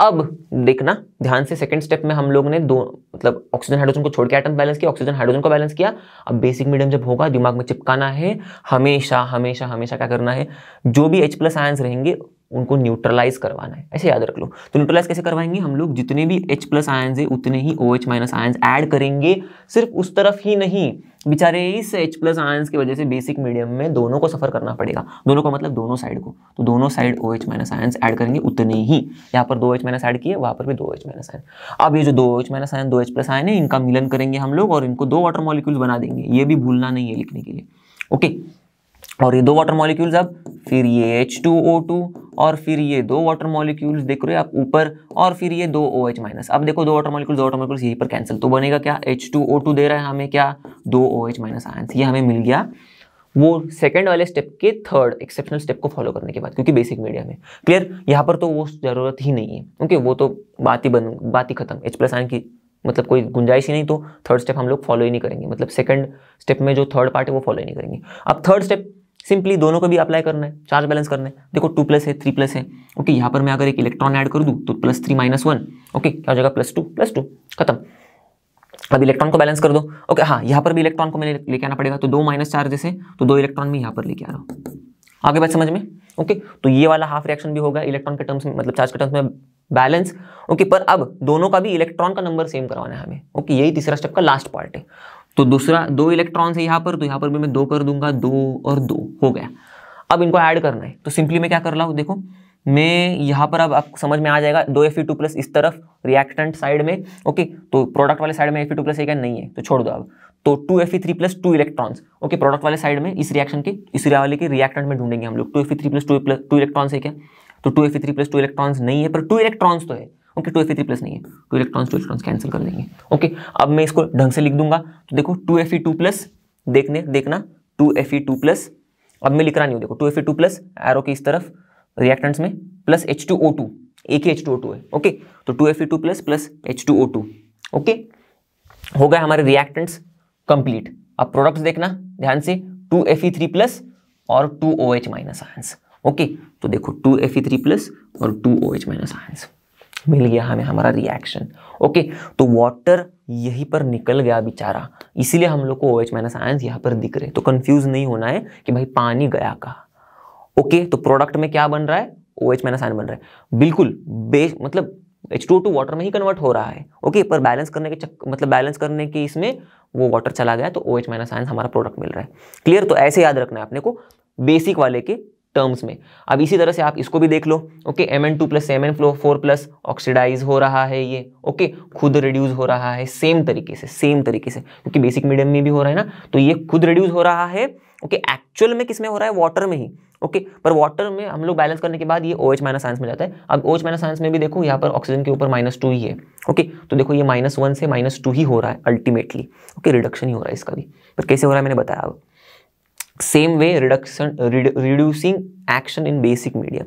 अब देखना ध्यान से सेकंड स्टेप में हम लोग ने दो मतलब ऑक्सीजन हाइड्रोजन को छोड़ के आइटम बैलेंस किया ऑक्सीजन हाइड्रोजन को बैलेंस किया अब बेसिक मीडियम जब होगा दिमाग में चिपकाना है हमेशा हमेशा हमेशा क्या करना है जो भी एच प्लस आयंस रहेंगे उनको न्यूट्रलाइज करवाना है ऐसे याद रख लो तो न्यूट्रलाइज कैसे करवाएंगे हम लोग जितने भी H प्लस आयन्स है उतने ही O H minus ion add करेंगे सिर्फ उस तरफ ही नहीं बेचारे इस H प्लस आयन्स की वजह से बेसिक मीडियम में दोनों को सफ़र करना पड़ेगा दोनों का मतलब दोनों साइड को तो दोनों side O H minus ion add करेंगे उतने ही यहाँ पर दो एच माइनस ऐड किए वहाँ पर भी दो एच माइनस आयन अब ये जो दो एच माइनस आयन दो एच प्लस आयन है इनका मिलन करेंगे हम लोग और इनको दो वाटर मॉलिक्यूल्स बना देंगे ये भी भूलना नहीं है लिखने के लिए ओके और ये दो वाटर मॉलिक्यूल्स अब फिर ये H2O2 और फिर ये दो वाटर मॉलिक्यूल्स देख रहे हो आप ऊपर और फिर ये दो ओ एच माइनस अब देखो दो वाटर मॉलिक्यूल्स दो वाटर मॉलिक्यूल्स यहीं पर कैंसिल तो बनेगा क्या एच टू ओ टू दे रहा है हमें क्या दो ओ एच माइनस आयंस ये हमें मिल गया वो सेकंड वाले स्टेप के थर्ड एक्सेप्शनल स्टेप को फॉलो करने के बाद क्योंकि बेसिक मीडिया में क्लियर यहाँ पर तो वो ज़रूरत ही नहीं है ओके वो तो बात ही बन बात ही खत्म एच प्लस आयन की मतलब कोई गुंजाइश ही नहीं तो थर्ड स्टेप हम लोग फॉलो ही नहीं करेंगे मतलब सेकंड स्टेप में जो थर्ड पार्ट है वो फॉलो ही नहीं करेंगे अब थर्ड स्टेप सिंपली दोनों को भी अप्लाई करना है चार्ज बैलेंस करना है देखो टू प्लस है थ्री प्लस है ओके यहाँ पर मैं अगर एक इलेक्ट्रॉन ऐड कर दूँ तो plus three minus one okay क्या हो जाएगा प्लस टू प्लस टू खत्म अब इलेक्ट्रॉन को बैलेंस कर दो ओके हाँ यहाँ पर भी इलेक्ट्रॉन को मैंने लेके आना पड़ेगा तो दो माइनस चार्जेस है तो दो इलेक्ट्रॉन में यहाँ पर लेके आ रहा हूँ आगे बात समझ में ओके तो ये वाला हाफ रिएक्शन भी होगा इलेक्ट्रॉन के टर्म्स में मतलब चार्ज के टर्म्स में बैलेंस ओके पर अब दोनों का भी इलेक्ट्रॉन का नंबर सेम करवाना है हमें ओके यही तीसरा स्टेप का लास्ट पार्ट है तो दूसरा दो इलेक्ट्रॉन्स है यहाँ पर तो यहाँ पर भी मैं दो कर दूंगा दो और दो हो गया अब इनको ऐड करना है तो सिंपली मैं क्या कर रहा हूँ देखो मैं यहाँ पर अब आपको समझ में आ जाएगा दो एफ टू प्लस इस तरफ रिएक्टेंट साइड में ओके तो प्रोडक्ट वाले साइड में एफ टू प्लस एक नहीं है तो छोड़ दो अब तो two F three plus two electrons okay product वाले साइड में इस रिएक्शन के इस वाले के रिएक्टेंट में ढूंढेंगे हम लोग two F three plus two plus two electrons है क्या तो two F three plus two electrons नहीं है पर टू इलेक्ट्रॉन्स तो है okay two F three plus नहीं है two electrons two electrons cancel कर देंगे ओके अब मैं इसको ढंग से लिख दूंगा तो देखो two F E two plus देखने देखना two F E two plus अब मैं लिख रहा नहीं हूँ देखो two F E two plus arrow की इस तरफ रिएक्टेंट्स में plus H two O two एक ही एच टू ओ टू है ओके तो two F E two plus plus H two O two okay हो गए हमारे रिएक्टेंट्स कंप्लीट अब प्रोडक्ट्स देखना ध्यान से two F E three plus और two O H minus ions okay तो देखो two F E three plus और two O H minus ions मिल गया हमें हमारा रिएक्शन ओके तो वाटर यहीं पर निकल गया बेचारा इसीलिए हम लोग को ओ एच माइनस आयंस यहाँ पर दिख रहे तो कन्फ्यूज नहीं होना है कि भाई पानी गया कहा ओके तो प्रोडक्ट में क्या बन रहा है ओ एच माइनस आयन बन रहा है बिल्कुल बेस मतलब एच टू टू वाटर में ही कन्वर्ट हो रहा है ओके पर बैलेंस करने के चक मतलब बैलेंस करने के इसमें वो वाटर चला गया तो ओ एच माइनस आयन हमारा प्रोडक्ट मिल रहा है क्लियर तो ऐसे याद रखना है अपने को बेसिक वाले के टर्म्स में अब इसी तरह से आप इसको भी देख लो okay M N two plus M N flow four plus oxidise हो रहा है ये ओके खुद रिड्यूस हो रहा है सेम तरीके से सेम तरीके से क्योंकि बेसिक मीडियम में भी हो रहा है ना तो ये खुद रिड्यूस हो रहा है ओके एक्चुअल में किस में हो रहा है वाटर में ही ओके पर वाटर में हम लोग बैलेंस करने के बाद ये ओ एच माइनस साइंस में जाता है अब ओ एच माइनस साइंस में भी देखो यहाँ पर ऑक्सीजन के ऊपर माइनस टू ही है ओके तो देखो ये माइनस वन से माइनस टू ही हो रहा है अल्टीमेटली ओके रिडक्शन ही हो रहा है इसका भी पर कैसे हो रहा है मैंने बताया अब same way reduction reducing action in basic medium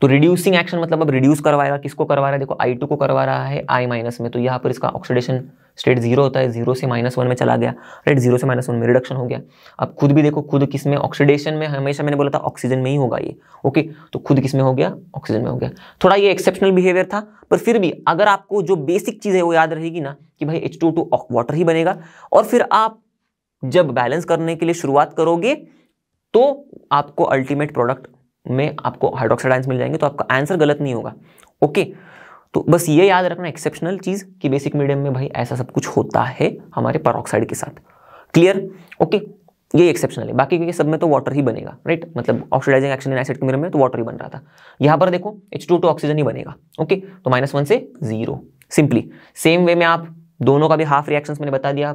तो रिड्यूसिंग एक्शन मतलब अब रिड्यूस करवा रहा किसको करवा रहा है देखो आई टू को करवा रहा है आई माइनस में तो यहाँ पर इसका ऑक्सीडेशन स्टेट जीरो होता है जीरो से माइनस वन में चला गया राइट जीरो से माइनस वन में रिडक्शन हो गया अब खुद भी देखो खुद किस में ऑक्सीडेशन में हमेशा मैंने बोला था ऑक्सीजन में ही होगा ये ओके तो खुद किस में हो गया ऑक्सीजन में हो गया थोड़ा ये एक्सेप्शनल बिहेवियर था पर फिर भी अगर आपको जो बेसिक चीज़ है वो याद रहेगी ना कि भाई एच टू टू वाटर ही बनेगा और फिर आप जब बैलेंस करने के लिए शुरुआत करोगे तो आपको अल्टीमेट प्रोडक्ट में आपको हाइड्रोक्साइड आयंस मिल जाएंगे तो आपका आंसर गलत नहीं होगा ओके तो बस ये याद रखना एक्सेप्शनल चीज़ कि बेसिक मीडियम में भाई ऐसा सब कुछ होता है हमारे परोक्साइड के साथ क्लियर ओके ये एक्सेप्शनल है बाकी ये सब में तो वाटर ही बनेगा राइट मतलब ऑक्सीडाइजिंग एक्शन इन एसिड के मिरर में तो वाटर ही बन रहा था यहां पर देखो एच टू टू ऑक्सीजन ही बनेगा ओके तो माइनस वन से जीरो सिंपली सेम वे में आप दोनों का भी हाफ रिएक्शन मैंने बता दिया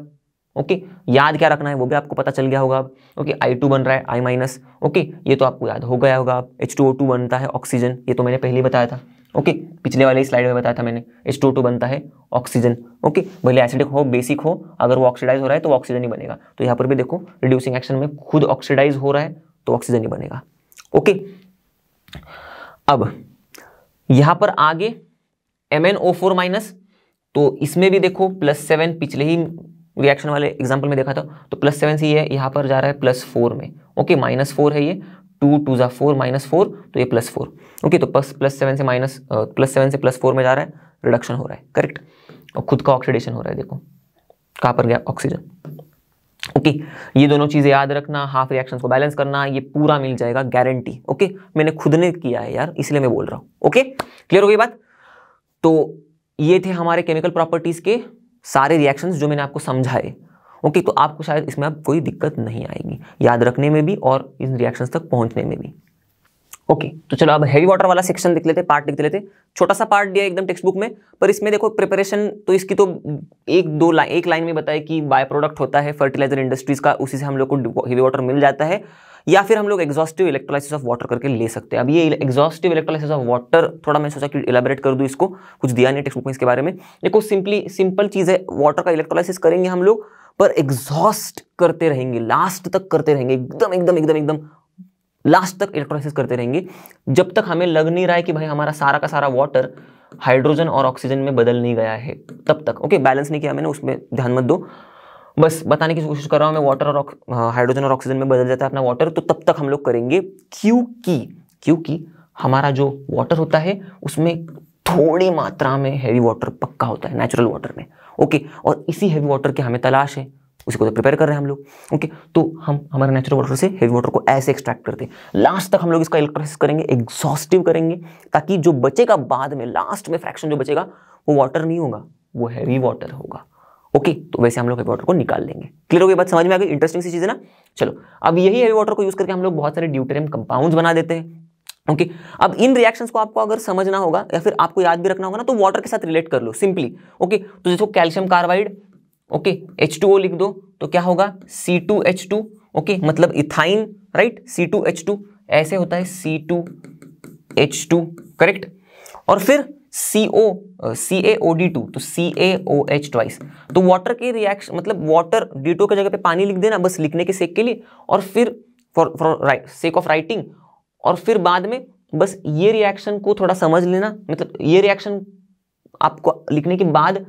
ओके याद क्या रखना है वो भी आपको पता चल गया होगा अब ओके आई टू बन रहा है आई माइनस ओके ये तो आपको याद हो गया होगा अब एच टू ओ टू बनता है ऑक्सीजन ये तो मैंने पहले ही बताया था ओके पिछले वाले स्लाइड में बताया था मैंने एच टू ओ टू बनता है ऑक्सीजन ओके भले एसिडिक हो बेसिक हो अगर वो ऑक्सीडाइज हो रहा है तो ऑक्सीजन ही बनेगा तो यहाँ पर भी देखो रिड्यूसिंग एक्शन में खुद ऑक्सीडाइज हो रहा है तो ऑक्सीजन ही बनेगा ओके अब यहाँ पर आगे M N O four minus तो इसमें भी देखो प्लस सेवन पिछले ही रिएक्शन वाले एग्जाम्पल में देखा था तो प्लस सेवन से है यहाँ पर जा रहा है प्लस फोर में ओके माइनस फोर है ये टू टू ज़ा फोर माइनस फोर तो ये प्लस फोर ओके तो प्लस प्लस सेवन से माइनस प्लस सेवन से प्लस फोर में जा रहा है रिडक्शन हो रहा है करेक्ट और खुद का ऑक्सीडेशन हो रहा है देखो कहाँ पर गया ऑक्सीजन ओके ये दोनों चीज़ें याद रखना हाफ रिएक्शन को बैलेंस करना ये पूरा मिल जाएगा गारंटी ओके मैंने खुद ने किया है यार इसलिए मैं बोल रहा हूँ ओके क्लियर हो गई बात तो ये थे हमारे केमिकल प्रॉपर्टीज़ के सारे रिएक्शन जो मैंने आपको समझाए ओके तो आपको शायद इसमें अब कोई दिक्कत नहीं आएगी याद रखने में भी और इन रिएक्शन तक पहुंचने में भी ओके okay, तो चलो अब हैवी वाटर वाला सेक्शन लिख लेते पार्ट लिख लेते छोटा सा पार्ट दिया एकदम टेक्स्ट बुक में पर इसमें देखो प्रिपरेशन तो इसकी तो एक दो लाइन एक लाइन में बताया कि बाय प्रोडक्ट होता है फर्टिलाइजर इंडस्ट्रीज़ का उसी से हम लोग को हैवी वाटर मिल जाता है या फिर हम लोग एग्जॉस्टिव इलेक्ट्रोलाइसिस ऑफ वाटर करके ले सकते हैं अब ये एग्जॉस्टिव इलेक्ट्रोलाइसिस ऑफ वाटर थोड़ा मैं सोचा कि इलेबरेट कर दूँ इसको कुछ दिया नहीं टेक्स्ट में इसके बारे में देखो सिंपली सिंपल चीज़ है वाटर का इलेक्ट्रोलाइसिस करेंगे हम लोग पर एग्जॉस्ट करते रहेंगे लास्ट तक करते रहेंगे एकदम एकदम एकदम एकदम लास्ट तक इलेक्ट्रोलाइसिस करते रहेंगे जब तक हमें लग नहीं रहा है कि भाई हमारा सारा का सारा वाटर हाइड्रोजन और ऑक्सीजन में बदल नहीं गया है तब तक ओके बैलेंस नहीं किया मैंने उसमें ध्यान मत दो बस बताने की कोशिश कर रहा हूँ मैं वाटर और हाइड्रोजन और ऑक्सीजन में बदल जाता है अपना वाटर तो तब तक हम लोग करेंगे क्योंकि क्योंकि हमारा जो वाटर होता है उसमें थोड़ी मात्रा में हैवी वाटर पक्का होता है नेचुरल वाटर में ओके और इसी हैवी वाटर की हमें तलाश है उसी को तो प्रिपेयर कर रहे हैं हम लोग ओके तो हम हमारे नेचुरल वाटर से हैवी वाटर को ऐसे एक्सट्रैक्ट करते हैं लास्ट तक हम लोग इसका इलेक्ट्रोसिस करेंगे एग्जॉस्टिव करेंगे ताकि जो बचेगा बाद में लास्ट में फ्रैक्शन जो बचेगा वो वाटर नहीं होगा वो हैवी वाटर होगा ओके तो वैसे हम लोग हैवी वाटर को निकाल लेंगे क्लियर हो गया बात समझ में आ गई इंटरेस्टिंग सी चीज़ है ना चलो अब यही हैवी वाटर को यूज़ करके हम लोग बहुत सारे ड्यूटेरियम कंपाउंड्स बना देते हैं ओके okay, अब इन रिएक्शंस को आपको अगर समझना होगा या फिर आपको याद भी रखना होगा ना तो वाटर के साथ रिलेट कर लो सिंपली ओके okay, तो जैसे calcium carbide okay H two लिख दो तो क्या होगा C two H two okay मतलब ethyne right C two H two ऐसे होता है C two H two correct और फिर सी ओ सी ए ओ डी टू तो C A O H twice तो वाटर के रिएक्शन मतलब वाटर डी टू की जगह पे पानी लिख देना बस लिखने के सेक के लिए और फिर for for right sake of writing और फिर बाद में बस ये रिएक्शन को थोड़ा समझ लेना मतलब ये रिएक्शन आपको लिखने के बाद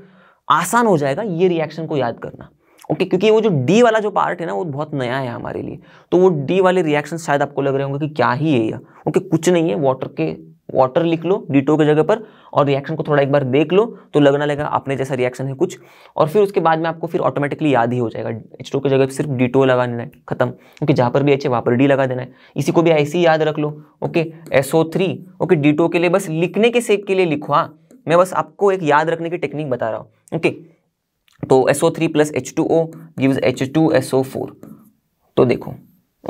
आसान हो जाएगा ये रिएक्शन को याद करना ओके okay, क्योंकि वो जो डी वाला जो पार्ट है ना वो बहुत नया है हमारे लिए तो वो डी वाले रिएक्शन शायद आपको लग रहे होंगे कि क्या ही है ओके okay, कुछ नहीं है वाटर के वाटर लिख लो डिटो के जगह पर और रिएक्शन को थोड़ा एक बार देख लो तो लगना लगेगा अपने जैसा रिएक्शन है कुछ और फिर उसके बाद में आपको फिर ऑटोमेटिकली याद ही हो जाएगा एच टू के जगह सिर्फ डिटो लगा देना है खत्म क्योंकि जहाँ पर भी एच है वहाँ पर डी लगा देना है इसी को भी ऐसे ही याद रख लो ओके एस ओके डिटो के लिए बस लिखने के सेक के लिए लिखो हाँ मैं बस आपको एक याद रखने की टेक्निक बता रहा हूँ ओके तो S O three plus H two O gives H two S O four तो देखो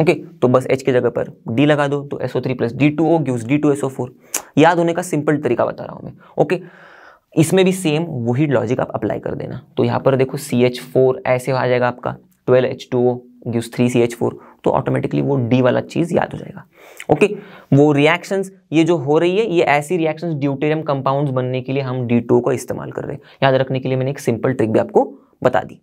ओके okay, तो बस एच की जगह पर डी लगा दो तो S O three plus D two O gives D two S O four याद होने का सिंपल तरीका बता रहा हूँ मैं ओके okay, इसमें भी सेम वही लॉजिक आप अप्लाई कर देना तो यहाँ पर देखो सी एच फोर ऐसे आ जाएगा आपका twelve H two O gives three C H four तो ऑटोमेटिकली वो डी वाला चीज़ याद हो जाएगा ओके okay, वो रिएक्शंस ये जो हो रही है ये ऐसी रिएक्शंस ड्यूटेरियम कंपाउंड्स बनने के लिए हम डी टू का इस्तेमाल कर रहे हैं याद रखने के लिए मैंने एक सिंपल ट्रिक भी आपको बता दी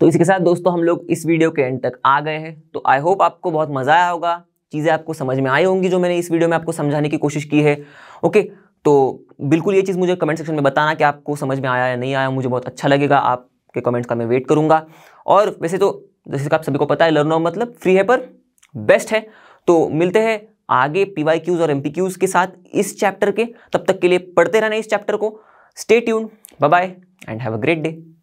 तो इसी के साथ दोस्तों हम लोग इस वीडियो के एंड तक आ गए हैं तो आई होप आपको बहुत मज़ा आया होगा चीज़ें आपको समझ में आई होंगी जो मैंने इस वीडियो में आपको समझाने की कोशिश की है ओके तो बिल्कुल ये चीज़ मुझे कमेंट सेक्शन में बताना कि आपको समझ में आया या नहीं आया मुझे बहुत अच्छा लगेगा आपके कमेंट्स का मैं वेट करूंगा और वैसे तो जैसे कि आप सभी को पता है लर्न मतलब फ्री है पर बेस्ट है तो मिलते हैं आगे पी वाई क्यूज़ और एम पी क्यूज़ के साथ इस चैप्टर के तब तक के लिए पढ़ते रहना इस चैप्टर को stay tune bye bye and have a great day